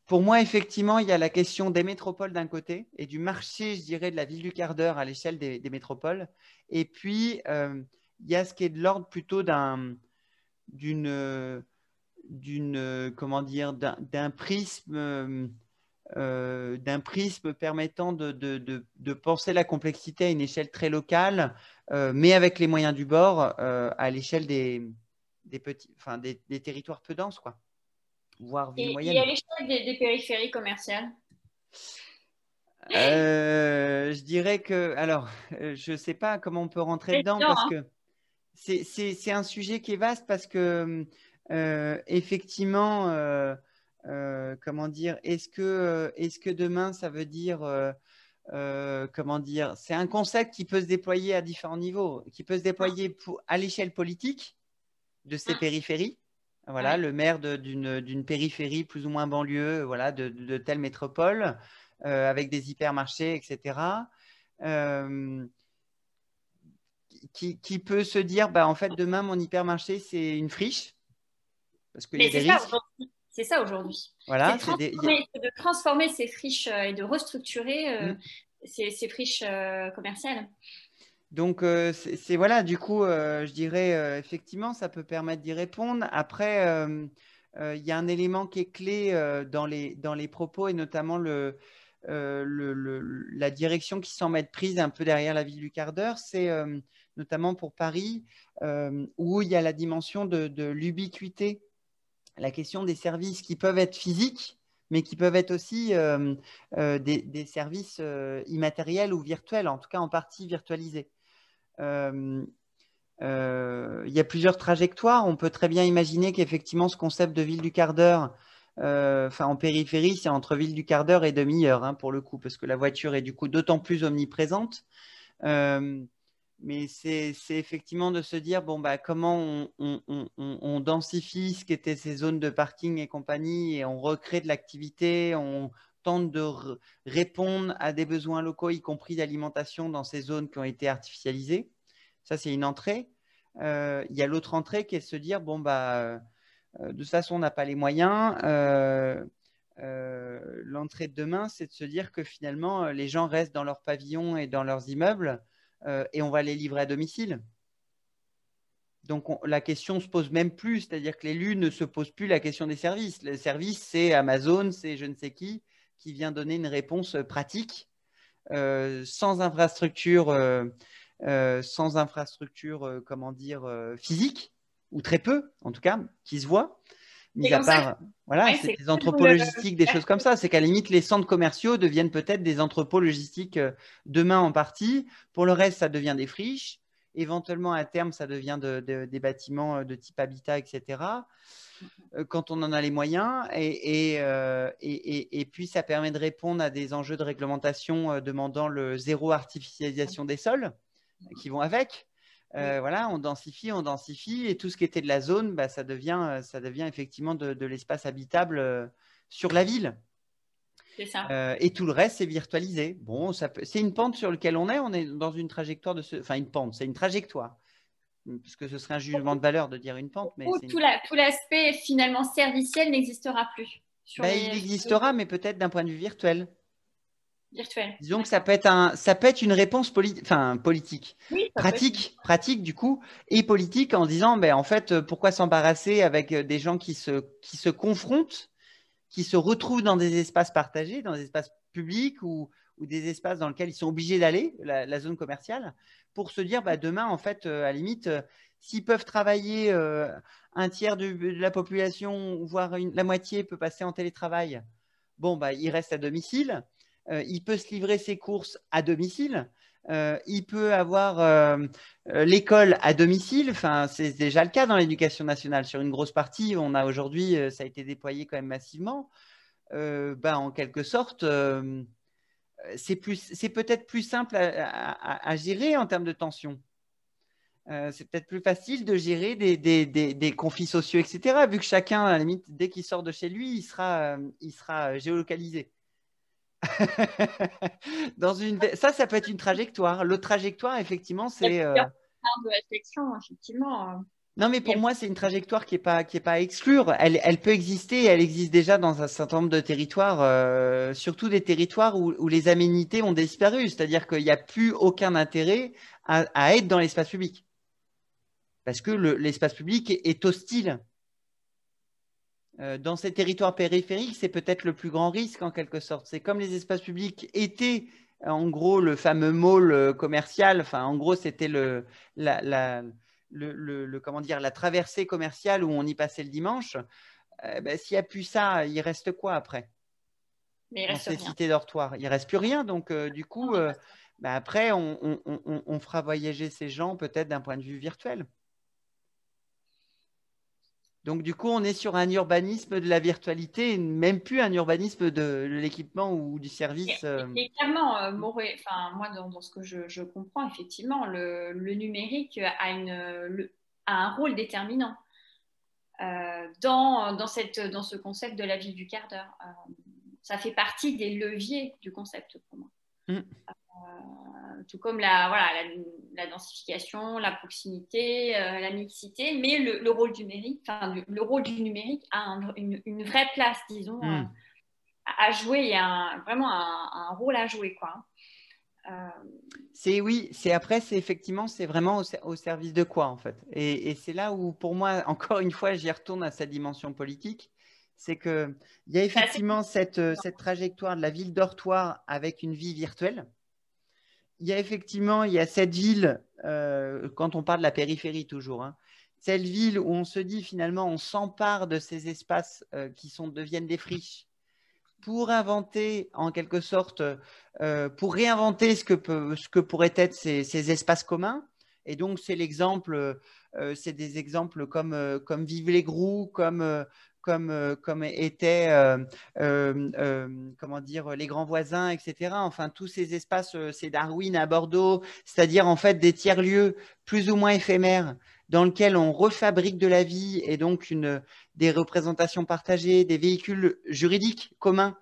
pour moi, effectivement, il y a la question des métropoles d'un côté et du marché, je dirais, de la ville du quart d'heure à l'échelle des, métropoles. Et puis, il y a ce qui est de l'ordre plutôt d'un d'une d'une comment dire d'un prisme euh, d'un prisme permettant de, penser la complexité à une échelle très locale, euh, mais avec les moyens du bord euh, à l'échelle des, des, petits, enfin, des, territoires peu denses, quoi. voire villes Et à l'échelle des, périphéries commerciales Je dirais que, alors, je ne sais pas comment on peut rentrer dedans parce hein. que c'est un sujet qui est vaste parce que euh, effectivement, euh, euh, comment dire, est-ce que, est que demain ça veut dire, comment dire, c'est un concept qui peut se déployer à différents niveaux, qui peut se déployer à l'échelle politique de ces ah. périphéries. Voilà, le maire d'une périphérie plus ou moins banlieue, voilà, de, de telle métropole, avec des hypermarchés, etc qui, peut se dire, bah, en fait, demain, mon hypermarché, c'est une friche. Parce que c'est ça aujourd'hui. C'est ça aujourd'hui. Voilà, de transformer ces friches euh, et de restructurer euh, mmh. ces, friches euh, commerciales. Donc, c'est voilà, du coup, je dirais, effectivement, ça peut permettre d'y répondre. Après, il y a un élément qui est clé dans, dans les propos et notamment le, euh, la direction qui semble être prise un peu derrière la ville du quart d'heure, c'est euh, notamment pour Paris, euh, où il y a la dimension de, l'ubiquité, la question des services qui peuvent être physiques, mais qui peuvent être aussi des, des, services immatériels ou virtuels, en tout cas en partie virtualisés. il y a plusieurs trajectoires. On peut très bien imaginer qu'effectivement ce concept de ville du quart d'heure euh, enfin, en périphérie, c'est entre ville du quart d'heure et demi-heure, hein, pour le coup, parce que la voiture est du coup d'autant plus omniprésente. Euh, mais c'est effectivement de se dire, bon, bah, comment on, densifie ce qu'étaient ces zones de parking et compagnie, et on recrée de l'activité, on, tente de répondre à des besoins locaux, y compris d'alimentation dans ces zones qui ont été artificialisées. Ça, c'est une entrée. Euh, il y a l'autre entrée qui est de se dire, bon, bah, euh, de toute façon, on n'a pas les moyens. Euh, euh, l'entrée de demain, c'est de se dire que finalement, les gens restent dans leurs pavillons et dans leurs immeubles et on va les livrer à domicile. Donc la question se pose même plus, c'est-à-dire que l'élu ne se pose plus la question des services. Les services, c'est Amazon, c'est je ne sais qui, qui vient donner une réponse pratique, sans infrastructure, sans infrastructure, comment dire, physique ou très peu en tout cas, qui se voient. Mis à part, voilà, des entrepôts logistiques, des choses comme ça. C'est qu'à la limite, les centres commerciaux deviennent peut-être des entrepôts logistiques euh, demain en partie. Pour le reste, ça devient des friches. Éventuellement, à terme, ça devient des bâtiments euh, de type habitat, etc. Mm-hmm. Euh, quand on en a les moyens. Et, et puis, ça permet de répondre à des enjeux de réglementation demandant le zéro artificialisation des sols qui vont avec. Euh, voilà, on densifie, on densifie, et tout ce qui était de la zone, bah, ça, devient, euh, ça devient effectivement de, l'espace habitable euh, sur la ville. Ça. et tout le reste, c'est virtualisé. Bon, c'est une pente sur laquelle on est. On est dans une trajectoire de ce. Enfin, une pente, c'est une trajectoire. Hmm, parce que ce serait un jugement de valeur de dire une pente. Mais tout l'aspect finalement serviciel n'existera plus. Bah, il existera, mais peut-être d'un point de vue virtuel. Disons que ça peut être, un, ça peut être une réponse politique politique, pratique, pratique du coup, et politique en disant, ben, en fait, euh, pourquoi s'embarrasser avec euh, des gens qui se, qui se confrontent, qui se retrouvent dans des espaces partagés, dans des espaces publics ou, des espaces dans lesquels ils sont obligés d'aller, la, zone commerciale, pour se dire, bah, demain, en fait, euh, à limite, s'ils peuvent travailler un tiers de, la population, voire une, la moitié peut passer en télétravail, bon, bah, ils restent à domicile. Euh, il peut se livrer ses courses à domicile. Euh, il peut avoir euh, l'école à domicile. Enfin, c'est déjà le cas dans l'éducation nationale. Sur une grosse partie, on a aujourd'hui, ça a été déployé quand même massivement. Ben, en quelque sorte, c'est peut-être plus simple à, gérer en termes de tension. c'est peut-être plus facile de gérer des, conflits sociaux, etc. Vu que chacun, à limite, dès qu'il sort de chez lui, il sera géolocalisé. <laughs> dans une... Ça, ça peut être une trajectoire. le trajectoire, effectivement, c'est. Euh, de réflexion, effectivement. Euh. Non, mais pour moi, c'est une trajectoire qui n'est pas, pas à exclure. Elle, peut exister, elle existe déjà dans un certain nombre de territoires, euh, surtout des territoires où, les aménités ont disparu, c'est-à-dire qu'il n'y a plus aucun intérêt à, être dans l'espace public. Parce que l'espace public est hostile euh, dans ces territoires périphériques, c'est peut-être le plus grand risque en quelque sorte. C'est comme les espaces publics étaient euh, en gros le fameux mall euh, commercial, enfin en gros c'était le, la, comment dire, la traversée commerciale où on y passait le dimanche. Ben, s'il n'y a plus ça, il reste quoi après Mais il reste cités il reste plus rien. Donc du coup, ben, après on fera voyager ces gens peut-être d'un point de vue virtuel. Donc, du coup, on est sur un urbanisme de la virtualité, même plus un urbanisme de l'équipement ou du service. Et, euh. clairement, euh, moi, dans, ce que je, comprends, effectivement, le, numérique a, une, un rôle déterminant euh, dans, cette, dans ce concept de la ville du quart d'heure. ça fait partie des leviers du concept pour moi. Mm. Euh, tout comme la, voilà, la, densification, la proximité, euh, la mixité, mais le, le rôle du numérique, le, le rôle du numérique a une, une, vraie place, disons, mm. euh, à, jouer. Il y a vraiment un, rôle à jouer, quoi. C'est oui, c'est après, c'est effectivement, c'est vraiment au, service de quoi en fait. Et, et c'est là où, pour moi, <laughs> encore une fois, j'y retourne à sa dimension politique, c'est qu'il y a bah, effectivement euh, cette, trajectoire de la ville dortoir avec une vie virtuelle. Il y a effectivement, il y a cette ville, euh, quand on parle de la périphérie toujours, hein, cette ville où on se dit finalement, on s'empare de ces espaces euh, qui sont, deviennent des friches pour inventer en quelque sorte, pour réinventer ce que, ce que pourraient être ces, espaces communs. Et donc, c'est l'exemple, c'est des exemples comme, comme Vive les Grous, comme comme, euh, comme étaient euh, euh, comment dire, les grands voisins, etc. Enfin, tous ces espaces, c'est Darwin à Bordeaux, c'est-à-dire en fait des tiers-lieux plus ou moins éphémères dans lesquels on refabrique de la vie et donc une, des représentations partagées, des véhicules juridiques communs.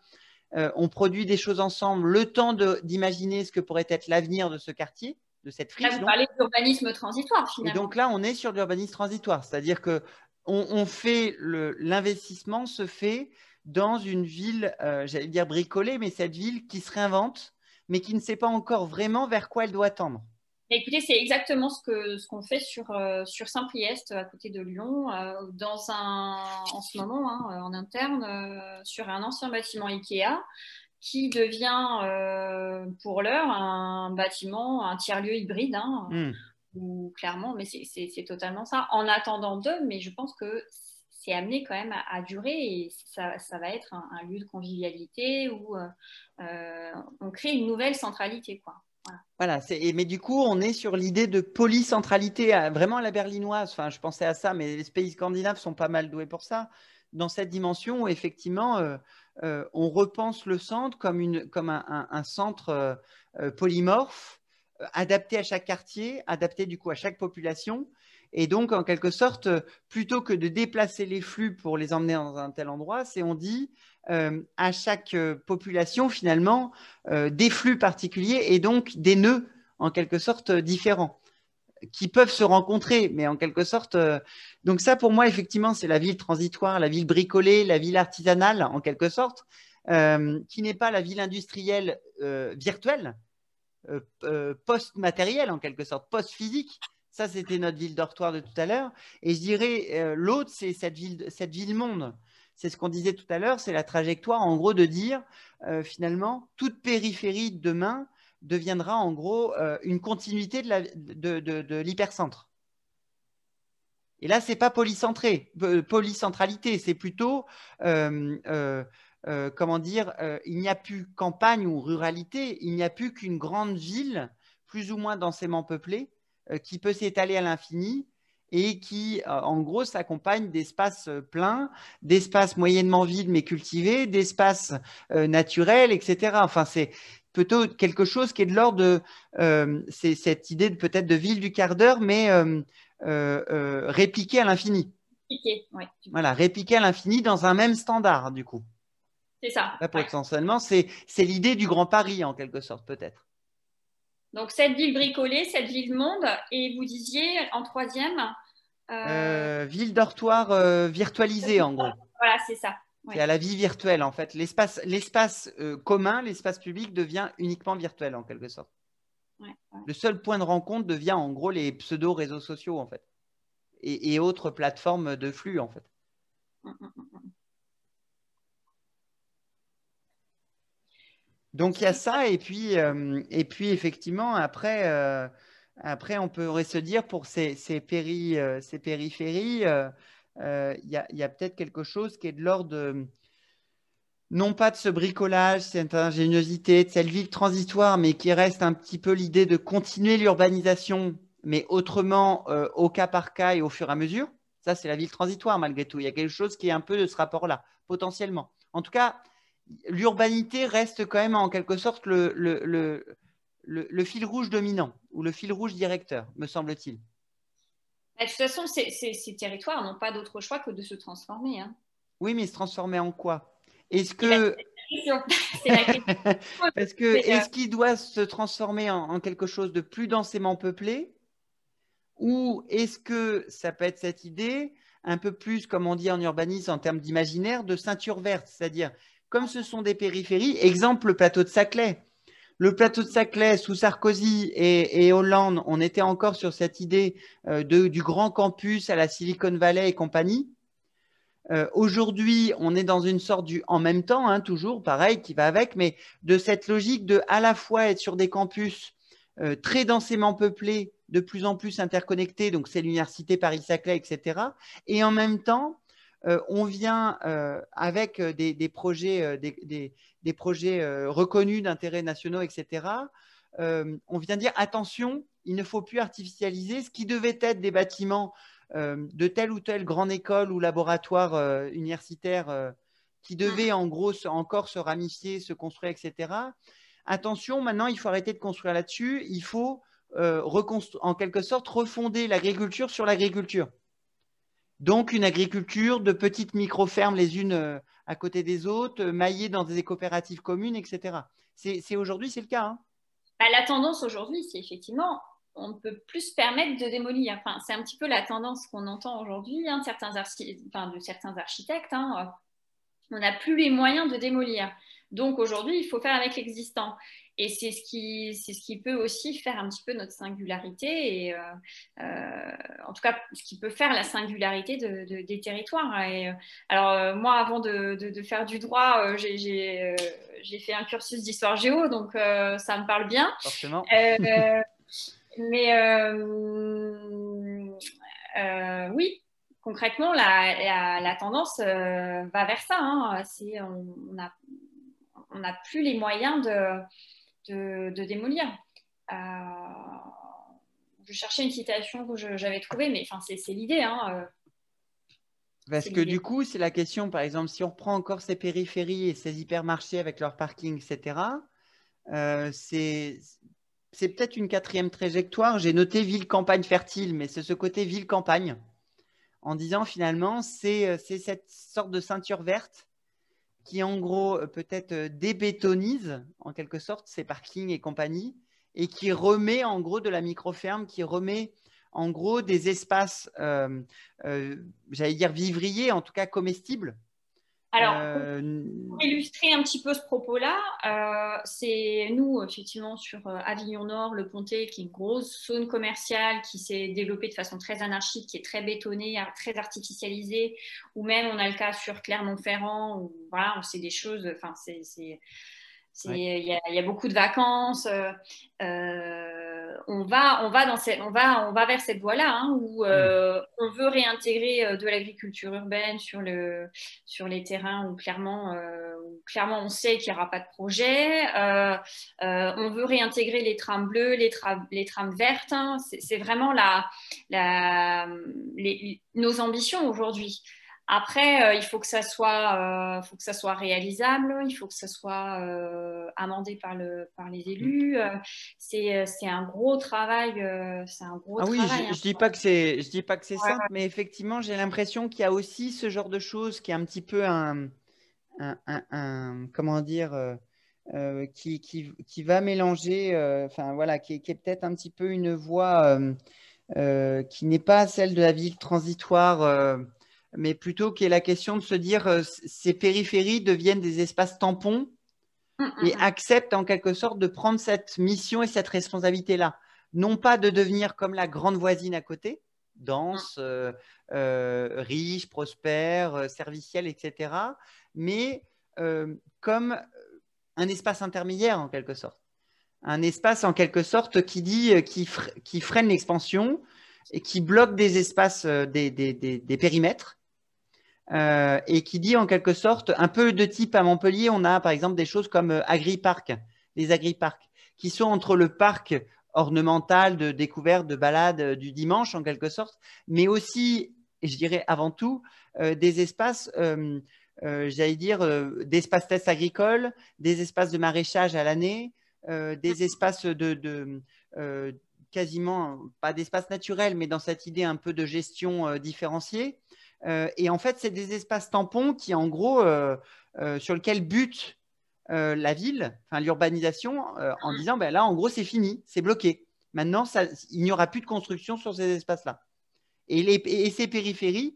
on produit des choses ensemble, le temps d'imaginer ce que pourrait être l'avenir de ce quartier, de cette frise. Là, vous parlez d'urbanisme transitoire, finalement. Et donc là, on est sur l'urbanisme transitoire, c'est-à-dire que on, fait l'investissement se fait dans une ville, euh, j'allais dire bricolée, mais cette ville qui se réinvente, mais qui ne sait pas encore vraiment vers quoi elle doit tendre. Écoutez, c'est exactement ce qu'on fait euh, sur Saint-Priest, à côté de Lyon, euh, dans un en ce moment hein, en interne sur un ancien bâtiment Ikea qui devient pour l'heure un bâtiment, un tiers lieu hybride. Hein. Hmm ou clairement, mais c'est totalement ça. En attendant d'eux, mais je pense que c'est amené quand même à, durer et ça, va être un, lieu de convivialité où euh, euh, on crée une nouvelle centralité, quoi. Voilà, voilà mais du coup, on est sur l'idée de polycentralité, vraiment à la berlinoise. Enfin, je pensais à ça, mais les pays scandinaves sont pas mal doués pour ça. Dans cette dimension où, effectivement, euh, on repense le centre comme, une, comme un centre polymorphe adapté à chaque quartier, adapté du coup à chaque population. Et donc, en quelque sorte, plutôt que de déplacer les flux pour les emmener dans un tel endroit, c'est on dit euh, à chaque euh, population finalement euh, des flux particuliers et donc des nœuds en quelque sorte différents qui peuvent se rencontrer, mais en quelque sorte. donc ça, pour moi, effectivement, c'est la ville transitoire, la ville bricolée, la ville artisanale, en quelque sorte, qui n'est pas la ville industrielle virtuelle, euh, euh, post-matériel, en quelque sorte, post-physique. Ça, c'était notre ville dortoir de tout à l'heure. Et je dirais, euh, l'autre, c'est cette ville, cette ville monde c'est ce qu'on disait tout à l'heure, c'est la trajectoire en gros de dire finalement toute périphérie demain deviendra en gros une continuité de l'hypercentre. Et là, c'est pas polycentré, polycentralité, c'est plutôt euh, comment dire, euh, il n'y a plus campagne ou ruralité, il n'y a plus qu'une grande ville, plus ou moins densément peuplée, euh, qui peut s'étaler à l'infini et qui, en gros, s'accompagne d'espaces pleins, d'espaces moyennement vides mais cultivés, d'espaces naturels, etc. Enfin, c'est plutôt quelque chose qui est de l'ordre de cette idée de peut-être de ville du quart d'heure, mais répliquée à l'infini. Oui. Voilà, répliquée à l'infini dans un même standard, du coup. C'est ça. potentiellement, c'est l'idée du Grand Paris, en quelque sorte, peut-être. Donc, cette ville bricolée, cette ville monde, et vous disiez en troisième. Euh, euh, ville dortoir euh, virtualisée, en gros. Voilà, c'est ça. C'est à la vie virtuelle, en fait. L'espace commun, l'espace public devient uniquement virtuel, en quelque sorte. Le seul point de rencontre devient, en gros, les pseudo-réseaux sociaux, en fait. Et, autres plateformes de flux, en fait. Mm, mm, mm. Donc il y a ça, et puis, euh, et puis effectivement, après, euh, après, on pourrait se dire pour ces, euh, périphéries, il y a, y a peut-être quelque chose qui est de l'ordre non pas de ce bricolage, cette ingéniosité, de cette ville transitoire, mais qui reste un petit peu l'idée de continuer l'urbanisation, mais autrement au cas par cas et au fur et à mesure. Ça, c'est la ville transitoire malgré tout. Il y a quelque chose qui est un peu de ce rapport-là, potentiellement. En tout cas, l'urbanité reste quand même en quelque sorte le, le, fil rouge dominant ou le fil rouge directeur, me semble-t-il. Bah, de toute façon, ces, territoires n'ont pas d'autre choix que de se transformer. Hein. Oui, mais se transformer en quoi Est-ce que. <laughs> <laughs> Parce que euh, est-ce qu'il doit se transformer en, en, quelque chose de plus densément peuplé ou est-ce que ça peut être cette idée un peu plus, comme on dit en urbanisme en termes d'imaginaire, de ceinture verte, c'est-à-dire comme ce sont des périphéries, exemple le plateau de Saclay. Le plateau de Saclay sous Sarkozy et, Hollande, on était encore sur cette idée euh, du grand campus à la Silicon Valley et compagnie. Euh, aujourd'hui, on est dans une sorte du en même temps, hein, toujours pareil, qui va avec, mais de cette logique de à la fois être sur des campus euh, très densément peuplés, de plus en plus interconnectés, donc c'est l'université Paris-Saclay, etc., et en même temps euh, on vient euh, avec euh, des, projets, reconnus d'intérêt nationaux, etc. on vient dire attention, il ne faut plus artificialiser ce qui devait être des bâtiments de telle ou telle grande école ou laboratoire universitaire qui mmh. devait en gros encore se ramifier, se construire, etc. Attention, maintenant il faut arrêter de construire là-dessus, il faut en quelque sorte refonder l'agriculture sur l'agriculture. Donc une agriculture de petites micro-fermes les unes euh, à côté des autres, euh, maillées dans des coopératives communes, etc. C'est aujourd'hui, c'est le cas. Hein. Bah, la tendance aujourd'hui, c'est effectivement, on ne peut plus se permettre de démolir. Enfin, c'est un petit peu la tendance qu'on entend aujourd'hui hein, certains de certains architectes. Hein, euh, on n'a plus les moyens de démolir. Donc aujourd'hui, il faut faire avec l'existant. Et c'est ce qui, c'est ce qui peut aussi faire un petit peu notre singularité et euh, euh, en tout cas ce qui peut faire la singularité des territoires. Et, euh, alors moi, avant de, faire du droit, j'ai, fait un cursus d'histoire géo, donc ça me parle bien. Forcément. mais oui, concrètement, la, la, tendance va vers ça. Hein. on n'a on plus les moyens de de, démolir. Euh, je cherchais une citation que j'avais trouvée, mais enfin, c'est l'idée. Hein, euh. parce que du coup, c'est la question, par exemple, si on reprend encore ces périphéries et ces hypermarchés avec leur parking, etc., euh, c'est peut-être une quatrième trajectoire. J'ai noté ville-campagne fertile, mais c'est ce côté ville-campagne, en disant finalement, c'est cette sorte de ceinture verte qui en gros euh, peut-être euh, débétonise en quelque sorte ces parkings et compagnie et qui remet en gros de la microferme, qui remet en gros des espaces, euh, j'allais dire vivriers, en tout cas comestibles, alors, euh, pour illustrer un petit peu ce propos-là, euh, c'est nous, effectivement, sur euh, Avignon Nord, le Pontet, qui est une grosse zone commerciale qui s'est développée de façon très anarchique, qui est très bétonnée, très artificialisée, ou même on a le cas sur Clermont-Ferrand, où voilà, on sait des choses, enfin, c'est. Il y, a beaucoup de vacances. Euh, on, va, vers cette voie-là, hein, où euh, mm. on veut réintégrer euh, de l'agriculture urbaine sur, les terrains où clairement, on sait qu'il n'y aura pas de projet. on veut réintégrer les trams bleus, les, trams vertes. Hein. C'est vraiment nos ambitions aujourd'hui. Après, euh, il faut que ça soit, euh, faut que ça soit réalisable, il faut que ça soit euh, amendé par, le, par les mm. élus. c'est un gros travail. Ah oui, je, ne hein. dis pas que c'est, je dis pas que c'est simple, mais effectivement, j'ai l'impression qu'il y a aussi ce genre de choses qui est un petit peu un, comment dire. qui, va mélanger, voilà, qui, est peut-être un petit peu une voie qui n'est pas celle de la ville transitoire mais plutôt qui est la question de se dire euh, ces périphéries deviennent des espaces tampons mmh, mmh, et mmh. acceptent en quelque sorte de prendre cette mission et cette responsabilité-là. Non pas de devenir comme la grande voisine à côté, dense, euh, euh, riche, prospère, servicielle, etc., mais comme un espace intermédiaire en quelque sorte. Un espace en quelque sorte qui dit, qui, qui freine l'expansion et qui bloque des espaces, des périmètres euh, et qui dit en quelque sorte un peu de type à Montpellier, on a par exemple des choses comme euh, les Parcs, qui sont entre le parc ornemental de découverte, de balade euh, du dimanche en quelque sorte, mais aussi, je dirais avant tout, euh, des espaces, j'allais dire, d'espaces tests agricoles, des espaces de maraîchage à l'année, des espaces de, quasiment, pas d'espace naturels, mais dans cette idée un peu de gestion différenciée. Euh, et en fait, c'est des espaces tampons qui, en gros, euh, euh, sur lesquels butent la ville, l'urbanisation, en mmh. disant, ben là, en gros, c'est fini, c'est bloqué. Maintenant, il n'y aura plus de construction sur ces espaces-là. Et, ces périphéries,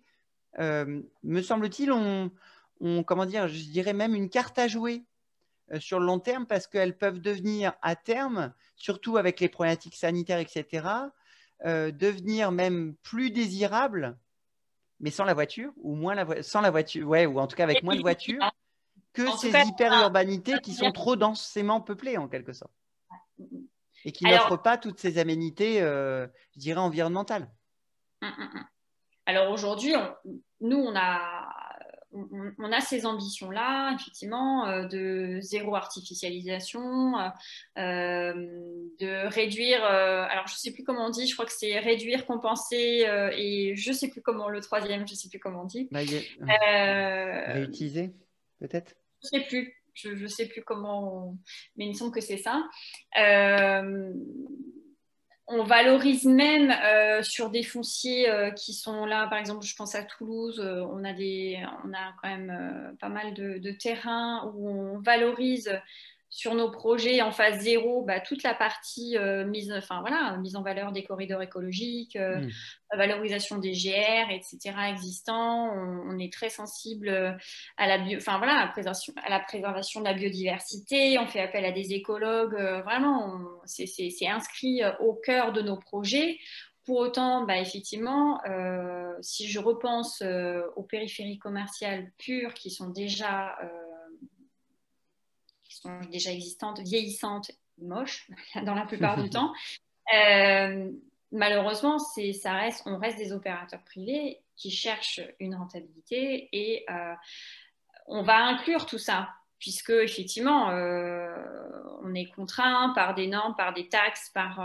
me semble-t-il, ont, comment dire, je dirais même une carte à jouer sur le long terme parce qu'elles peuvent devenir à terme, surtout avec les problématiques sanitaires, etc., devenir même plus désirables mais sans la voiture, ou moins la sans la voiture, ouais, ou en tout cas avec moins de voitures, que ces hyper-urbanités qui sont trop densément peuplées en quelque sorte. Et qui n'offrent pas toutes ces aménités, euh, je dirais, environnementales. Hum, hum, hum. Alors aujourd'hui, nous, on a, on, a ces ambitions-là, effectivement, euh, de zéro artificialisation, euh, euh, de réduire, alors je ne sais plus comment on dit, je crois que c'est réduire, compenser, et je ne sais plus comment, le troisième, je ne sais plus comment on dit. Bah, réutiliser, peut-être Je ne sais plus, je sais plus comment, mais il me semble que c'est ça on valorise même euh, sur des fonciers euh, qui sont là, par exemple, je pense à Toulouse, euh, on, a des, on a quand même pas mal de, de terrains où on valorise sur nos projets en phase zéro, bah, toute la partie euh, mise, enfin, voilà, mise en valeur des corridors écologiques, euh, hmm. valorisation des GR, etc. existants. On, est très sensible euh, à la, bio, enfin, voilà, à, la préservation, à la préservation de la biodiversité. On fait appel à des écologues. vraiment, c'est inscrit au cœur de nos projets. Pour autant, bah, effectivement, si je repense aux périphéries commerciales pures qui sont déjà qui sont déjà existantes, vieillissantes, moches <laughs> dans la plupart du <laughs> temps. Euh, malheureusement, ça reste, on reste des opérateurs privés qui cherchent une rentabilité et euh, on va inclure tout ça puisque effectivement euh, on est contraint par des normes, par des taxes, par,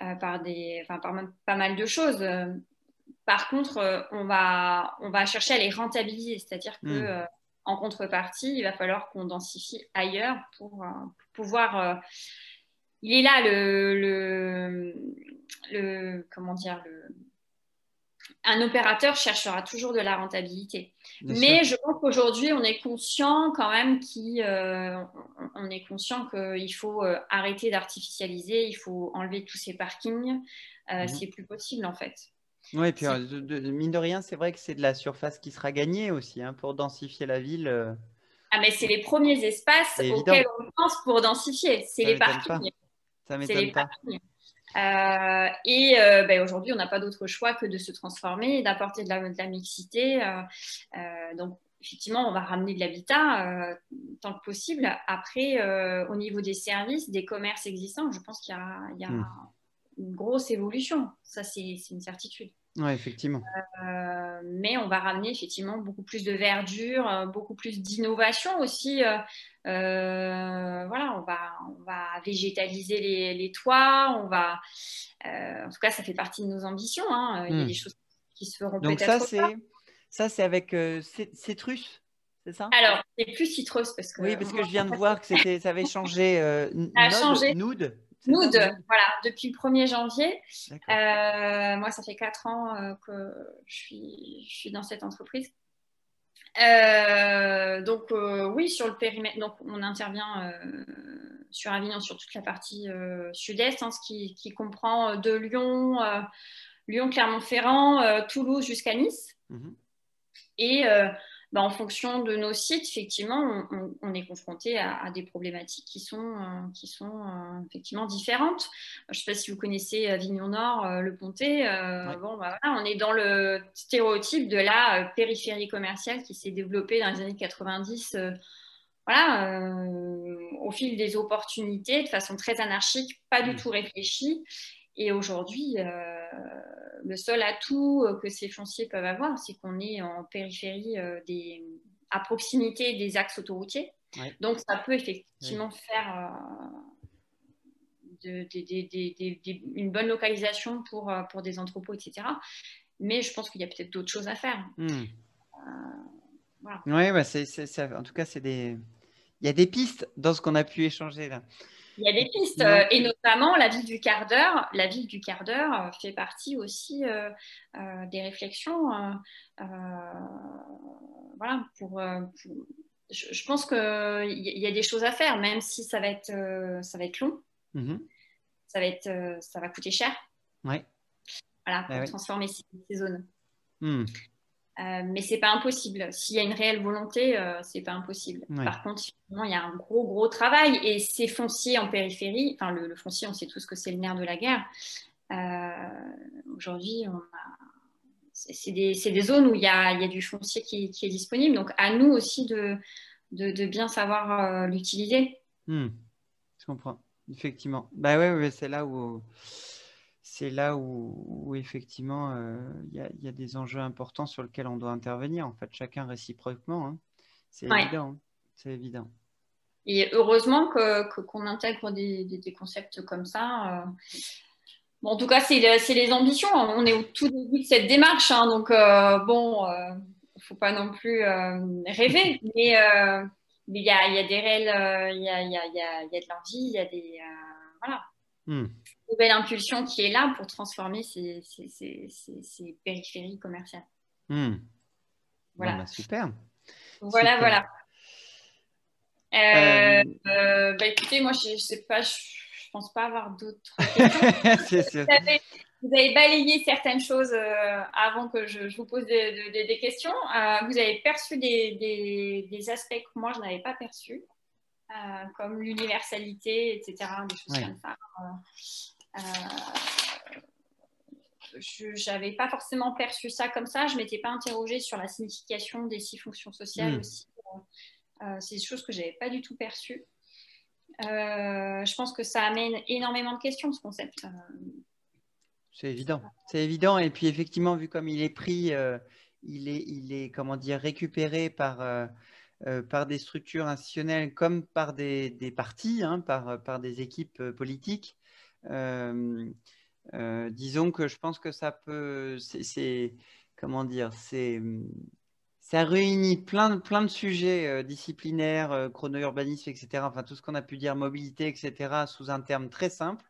euh, par, des, enfin, par pas mal de choses. Par contre, on va, on va chercher à les rentabiliser, c'est-à-dire que hmm en contrepartie, il va falloir qu'on densifie ailleurs pour, euh, pouvoir. Euh, il est là le, le, comment dire le, un opérateur cherchera toujours de la rentabilité. Mais je pense qu'aujourd'hui, on est conscient quand même euh, est conscient qu'il faut arrêter d'artificialiser, il faut enlever tous ces parkings. Mhm. C'est plus possible en fait. Oui, puis mine de rien, c'est vrai que c'est de la surface qui sera gagnée aussi hein, pour densifier la ville. Euh. Ah, mais c'est les premiers espaces auxquels on pense pour densifier. C'est les parkings. Ça m'étonne pas. Euh, et euh, ben, aujourd'hui, on n'a pas d'autre choix que de se transformer d'apporter de la, la mixité. donc, effectivement, on va ramener de l'habitat tant que possible. Après, au niveau des services, des commerces existants, je pense qu'il y a, hmm grosse évolution. Ça, c'est une certitude. Oui, effectivement. Euh, mais on va ramener effectivement beaucoup plus de verdure, euh, beaucoup plus d'innovation aussi. Euh, voilà, on va, va végétaliser les, toits, on va. en tout cas, ça fait partie de nos ambitions. Hein. Il y a hmm. des choses qui se feront Donc, ça, c'est avec Citrus c'est ça Alors, c'est plus citrus parce que. Oui, parce que je viens de voir que c'était ça avait changé. ça changé. Nous voilà, depuis le 1er janvier. Euh, moi, ça fait 4 ans euh, que je suis, dans cette entreprise. Euh, donc, oui, sur le périmètre, on intervient sur Avignon, sur toute la partie sud-est, hein, ce qui, comprend de Lyon, Lyon, Clermont-Ferrand, Toulouse jusqu'à Nice. Mhm. Bah, en fonction de nos sites, effectivement, on, est confronté à, des problématiques qui sont, euh, qui sont euh, effectivement différentes. Je ne sais pas si vous connaissez Avignon euh, Nord, le Pontet. Bon, bah, on est dans le stéréotype de la périphérie commerciale qui s'est développée dans les années 90. voilà, au fil des opportunités, de façon très anarchique, pas du mmh. tout réfléchie. Et aujourd'hui, le seul atout euh, que ces fonciers peuvent avoir, c'est qu'on est en périphérie euh, à proximité des axes autoroutiers. Donc ça peut effectivement faire euh, une bonne localisation pour, des entrepôts, etc. Mais je pense qu'il y a peut-être d'autres choses à faire. Hmm. Oui, bah, en tout cas, des... il y a des pistes dans ce qu'on a pu échanger là. Il y a des pistes, euh, et notamment la ville du quart d'heure. La ville du quart d'heure euh, fait partie aussi euh, des réflexions. voilà, pour, je, pense qu'il y, a des choses à faire, même si ça va être, ça va être long, mm-hmm. ça, va être, ça va coûter cher. Ouais. Voilà, pour transformer ces, zones. Mm. Mais euh, mais c'est pas impossible. S'il y a une réelle volonté, ce euh, c'est pas impossible. Par contre, il y a un gros gros travail et ces fonciers en périphérie, enfin le, foncier, on sait tous que c'est le nerf de la guerre. Euh, aujourd'hui, c'est des, des, zones où il y a, y a, du foncier qui, est disponible. Donc à nous aussi de, de, bien savoir l'utiliser. Hmm. Je comprends. Effectivement. Bah ouais c'est là où c'est là où, effectivement euh, il y, a des enjeux importants sur lesquels on doit intervenir. En fait, chacun réciproquement, hein. c'est évident. C'est évident. Et heureusement qu'on intègre des, concepts comme ça. Euh. en tout cas, c'est les ambitions. Hein. On est au tout début de cette démarche, hein, donc euh, bon, il ne faut pas non plus rêver, mais il y a, des réels, il y a, y, a, y, de l'envie, il y a des voilà. Hmm nouvelle impulsion qui est là pour transformer ces, périphéries commerciales. Hmm. Bah, voilà. super. Voilà, voilà. Euh, euh, euh, bah, écoutez, moi, je ne sais pas, je, ne pense pas avoir d'autres <laughs> questions. vous avez balayé certaines choses avant que je, vous pose des, questions. vous avez perçu des, aspects que moi, je n'avais pas perçus, comme l'universalité, etc., des choses comme ça. Euh, je n'avais pas forcément perçu ça comme ça. Je ne m'étais pas interrogée sur la signification des six fonctions sociales hmm. aussi. Euh, c'est des choses que je n'avais pas du tout perçues. Euh, je pense que ça amène énormément de questions, ce concept. c'est évident. C'est évident. Et puis, effectivement, vu comme il est pris, il, est, comment dire, récupéré par, des structures institutionnelles comme par des, des partis, hein, par des équipes politiques. Euh, euh, disons que je pense que ça peut, c'est comment dire, c'est ça réunit plein, de sujets euh, disciplinaires, chrono-urbanisme, etc. Enfin, tout ce qu'on a pu dire, mobilité, etc., sous un terme très simple,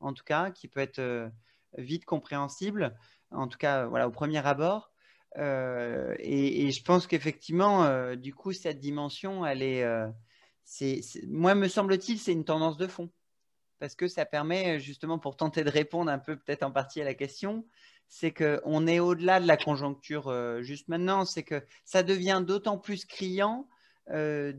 en tout cas, qui peut être vite compréhensible, en tout cas, voilà, au premier abord. Et, je pense qu'effectivement, du coup, cette dimension, elle est, est moi, me semble-t-il, c'est une tendance de fond parce que ça permet euh, justement pour tenter de répondre un peu peut-être en partie à la question, c'est qu'on est, est au-delà de la conjoncture euh, juste maintenant, c'est que ça devient d'autant plus criant euh,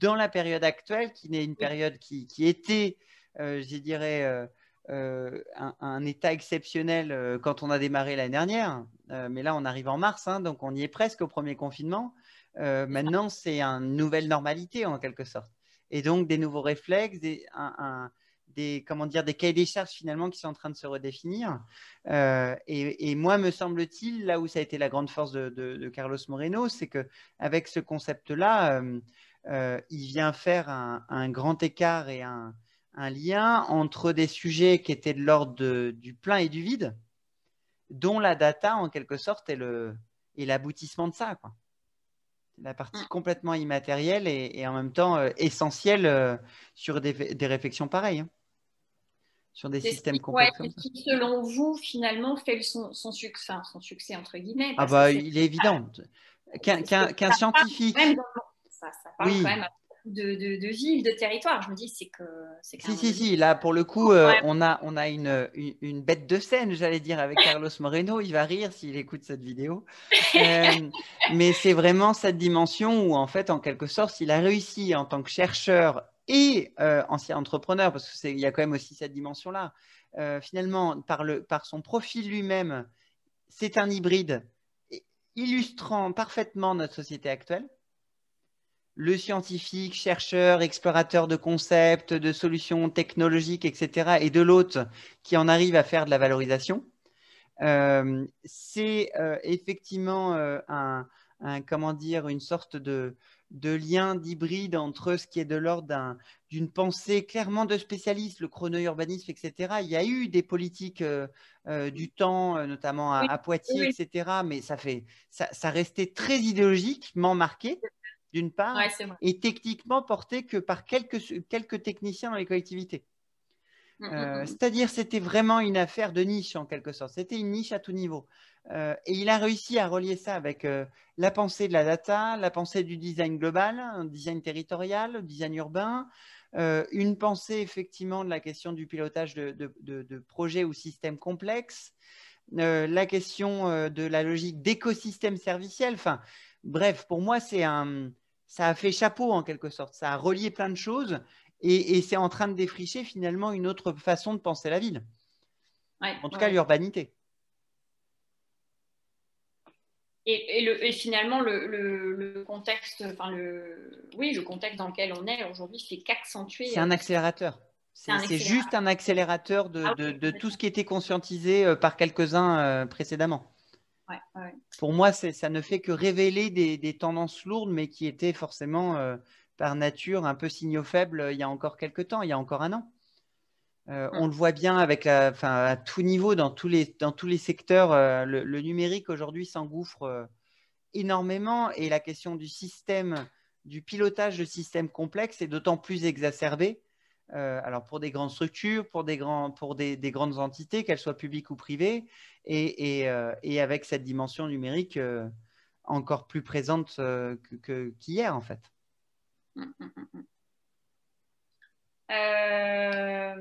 dans la période actuelle, qui n'est une période qui, était, je dirais, un, état exceptionnel quand on a démarré l'année dernière, mais là on arrive en mars, hein, donc on y est presque au premier confinement. maintenant, c'est une nouvelle normalité en quelque sorte. Et donc des nouveaux réflexes, un des, comment dire, des cahiers des charges finalement qui sont en train de se redéfinir. Euh, et, moi, me semble-t-il, là où ça a été la grande force de, Carlos Moreno, c'est qu'avec ce concept-là, euh, euh, il vient faire un, grand écart et un, lien entre des sujets qui étaient de l'ordre du plein et du vide, dont la data, en quelque sorte, est, le, est l'aboutissement de ça. Quoi la partie mm. complètement immatérielle et, en même temps essentielle sur des, réflexions pareilles. Hein sur des, systèmes complexes. qui, selon vous, finalement, fait son, succès, entre guillemets. Ah bah, il est évident qu'un scientifique. ça, parle quand même de, de, de, ville, de territoire. Je me dis, c'est que. Si, si, si, si, là, pour le coup, euh, on a, on a une, bête de scène, j'allais dire, avec Carlos Moreno. Il va rire s'il écoute cette vidéo. Euh, mais c'est vraiment cette dimension où, en fait, en quelque sorte, il a réussi en tant que chercheur et euh, ancien entrepreneur, parce qu'il y a quand même aussi cette dimension-là, euh, finalement, par, son profil lui-même, c'est un hybride illustrant parfaitement notre société actuelle. Le scientifique, chercheur, explorateur de concepts, de solutions technologiques, etc., et de l'autre qui en arrive à faire de la valorisation. Euh, c'est effectivement un, comment dire, une sorte de, de liens d'hybride entre ce qui est de l'ordre d'une pensée clairement de spécialiste, le chrono-urbanisme, etc. Il y a eu des politiques euh, euh, du temps, euh, notamment à, Poitiers, etc. Mais ça, fait, ça, restait très idéologiquement marqué, d'une part, et techniquement porté que par quelques, quelques techniciens dans les collectivités. Mmh, mmh, euh, mmh. c'est-à-dire, c'était vraiment une affaire de niche en quelque sorte. C'était une niche à tout niveau. Euh, et il a réussi à relier ça avec euh, la pensée de la data, la pensée du design global, un design territorial, un design urbain, une pensée effectivement de la question du pilotage de, projets ou systèmes complexes, la question de la logique d'écosystème serviciel. bref, pour moi, c'est ça a fait chapeau en quelque sorte. Ça a relié plein de choses et, c'est en train de défricher finalement une autre façon de penser la ville. en tout cas, l'urbanité. Et, finalement, le, contexte, le, oui, le contexte dans lequel on est aujourd'hui, c'est qu'accentuer. C'est un euh, accélérateur. C'est juste un accélérateur de, ah tout ce qui était conscientisé euh, par quelques-uns euh, précédemment. Pour moi, ça ne fait que révéler des, tendances lourdes, mais qui étaient forcément par nature un peu signaux faibles euh, il y a encore quelques temps, il y a encore un an. Euh, on mm. le voit bien avec la, à tout niveau, dans tous les, dans tous les secteurs, euh, le, numérique aujourd'hui s'engouffre énormément et la question du système, du pilotage de systèmes complexes est d'autant plus exacerbée. alors pour des grandes structures, pour des, grands, pour des, grandes entités, qu'elles soient publiques ou privées, et, avec cette dimension numérique encore plus présente qu'hier en fait. Mm, mm, mm, euh,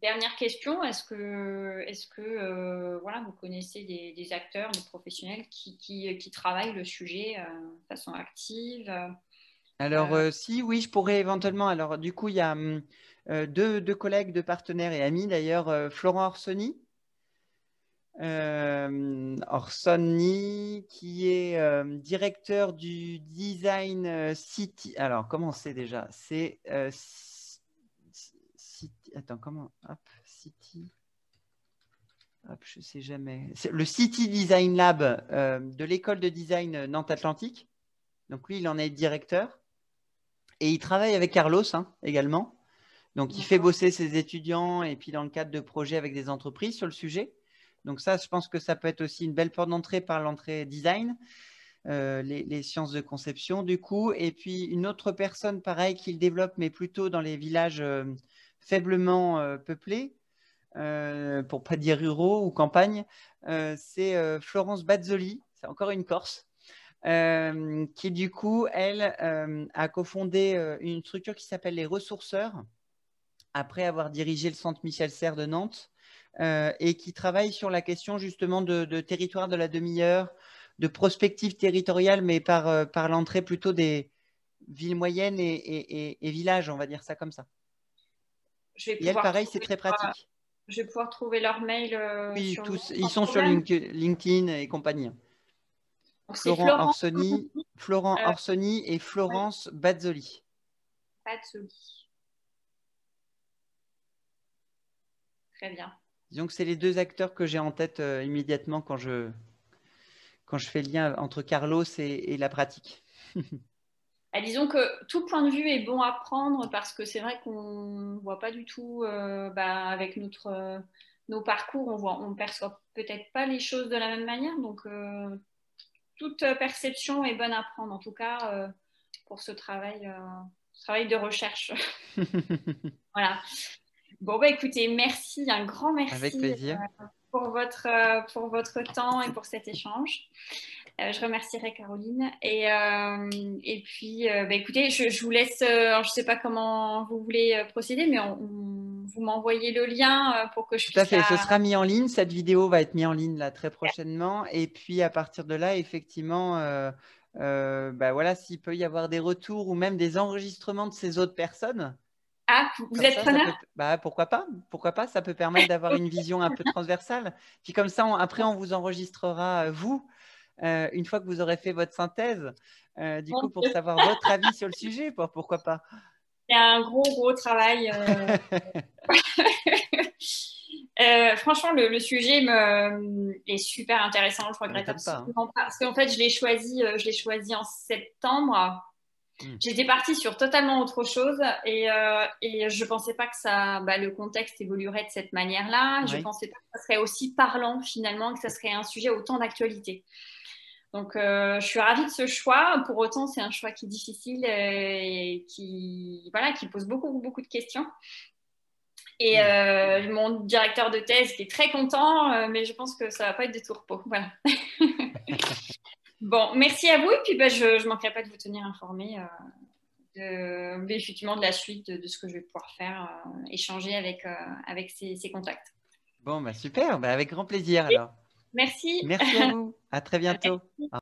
dernière question, est-ce que, est que euh, voilà, vous connaissez des, acteurs, des professionnels qui, travaillent le sujet euh, de façon active alors si oui, je pourrais éventuellement. Alors du coup, il y a hum, deux, deux collègues, deux partenaires et amis d'ailleurs, Florent Orsoni, euh, qui est euh, directeur du Design euh, City. Alors, comment c'est déjà C'est euh, Attends, comment City. Hop, je sais jamais. Le City Design Lab de l'école de design Nantes-Atlantique. Donc, lui, il en est directeur. Et il travaille avec Carlos hein, également. Donc, il fait bosser ses étudiants et puis dans le cadre de projets avec des entreprises sur le sujet. Donc ça, je pense que ça peut être aussi une belle porte d'entrée par l'entrée design. Euh, les, sciences de conception du coup et puis une autre personne pareil qu'il développe mais plutôt dans les villages euh, faiblement euh, peuplés pour pas dire ruraux ou campagne c'est Florence Bazzoli c'est encore une Corse qui du coup, elle, a cofondé une structure qui s'appelle les ressourceurs, après avoir dirigé le centre Michel Serre de Nantes. Euh, et qui travaille sur la question justement de, territoire de la demi-heure, de prospective territoriale, mais par, euh, l'entrée plutôt des villes moyennes et, villages, on va dire ça comme ça. Je vais pareil, c'est très pratique. Je vais pouvoir trouver leur mail. Euh, oui, tous, ils sont sur LinkedIn et compagnie. Florent, Orsoni, et Florence Bazzoli. Bazzoli. Très bien. Disons que c'est les deux acteurs que j'ai en tête euh, immédiatement quand je, quand je fais le lien entre Carlos et, la pratique. <laughs> Ah, disons que tout point de vue est bon à prendre parce que c'est vrai qu'on ne voit pas du tout euh, bah, avec notre, euh, nos parcours, on voit, on perçoit peut-être pas les choses de la même manière. Donc, toute perception est bonne à prendre, en tout cas pour ce travail, ce travail de recherche. <laughs> voilà. Bon, bah, écoutez, merci, un grand merci. Euh, pour votre, euh, pour votre temps et pour cet échange. Euh, je remercierai Caroline. Et, et puis, bah, écoutez, je, vous laisse, je ne sais pas comment vous voulez procéder, mais vous m'envoyez le lien pour que je puisse... Tout à fait, ce sera mis en ligne. Cette vidéo va être mise en ligne là, très prochainement. Et puis, à partir de là, effectivement... Bah, voilà, s'il peut y avoir des retours ou même des enregistrements de ces autres personnes, ah, vous êtes bah, Pourquoi pas Pourquoi pas Ça peut permettre d'avoir une vision un peu transversale. Puis comme ça, après, on vous enregistrera, euh, vous, euh, une fois que vous aurez fait votre synthèse, euh, du coup, pour savoir votre avis sur le sujet, pourquoi pas C'est un gros, gros travail. <laughs> franchement, le, sujet me... est super intéressant. Je regrette hein. absolument pas, parce qu'en fait, je choisi, je l'ai choisi en septembre Hmm. J'étais partie sur totalement autre chose et, euh, je ne pensais pas que ça, bah, le contexte évoluerait de cette manière-là. Je ne pensais pas que ça serait aussi parlant finalement, que ça serait un sujet autant d'actualité. Donc, euh, je suis ravie de ce choix. Pour autant, c'est un choix qui est difficile euh, et qui, voilà, qui pose beaucoup, beaucoup de questions. Et hmm. mon directeur de thèse qui est très content, mais je pense que ça va pas être de tout Voilà. <laughs> Bon, merci à vous. Et puis, ben, je ne manquerai pas de vous tenir informé euh, de, ben, effectivement, de la suite, de, ce que je vais pouvoir faire, euh, échanger avec, euh, avec ces, contacts. Bon, bah, super. avec grand plaisir, alors. Merci. Merci à vous. À très bientôt. <laughs>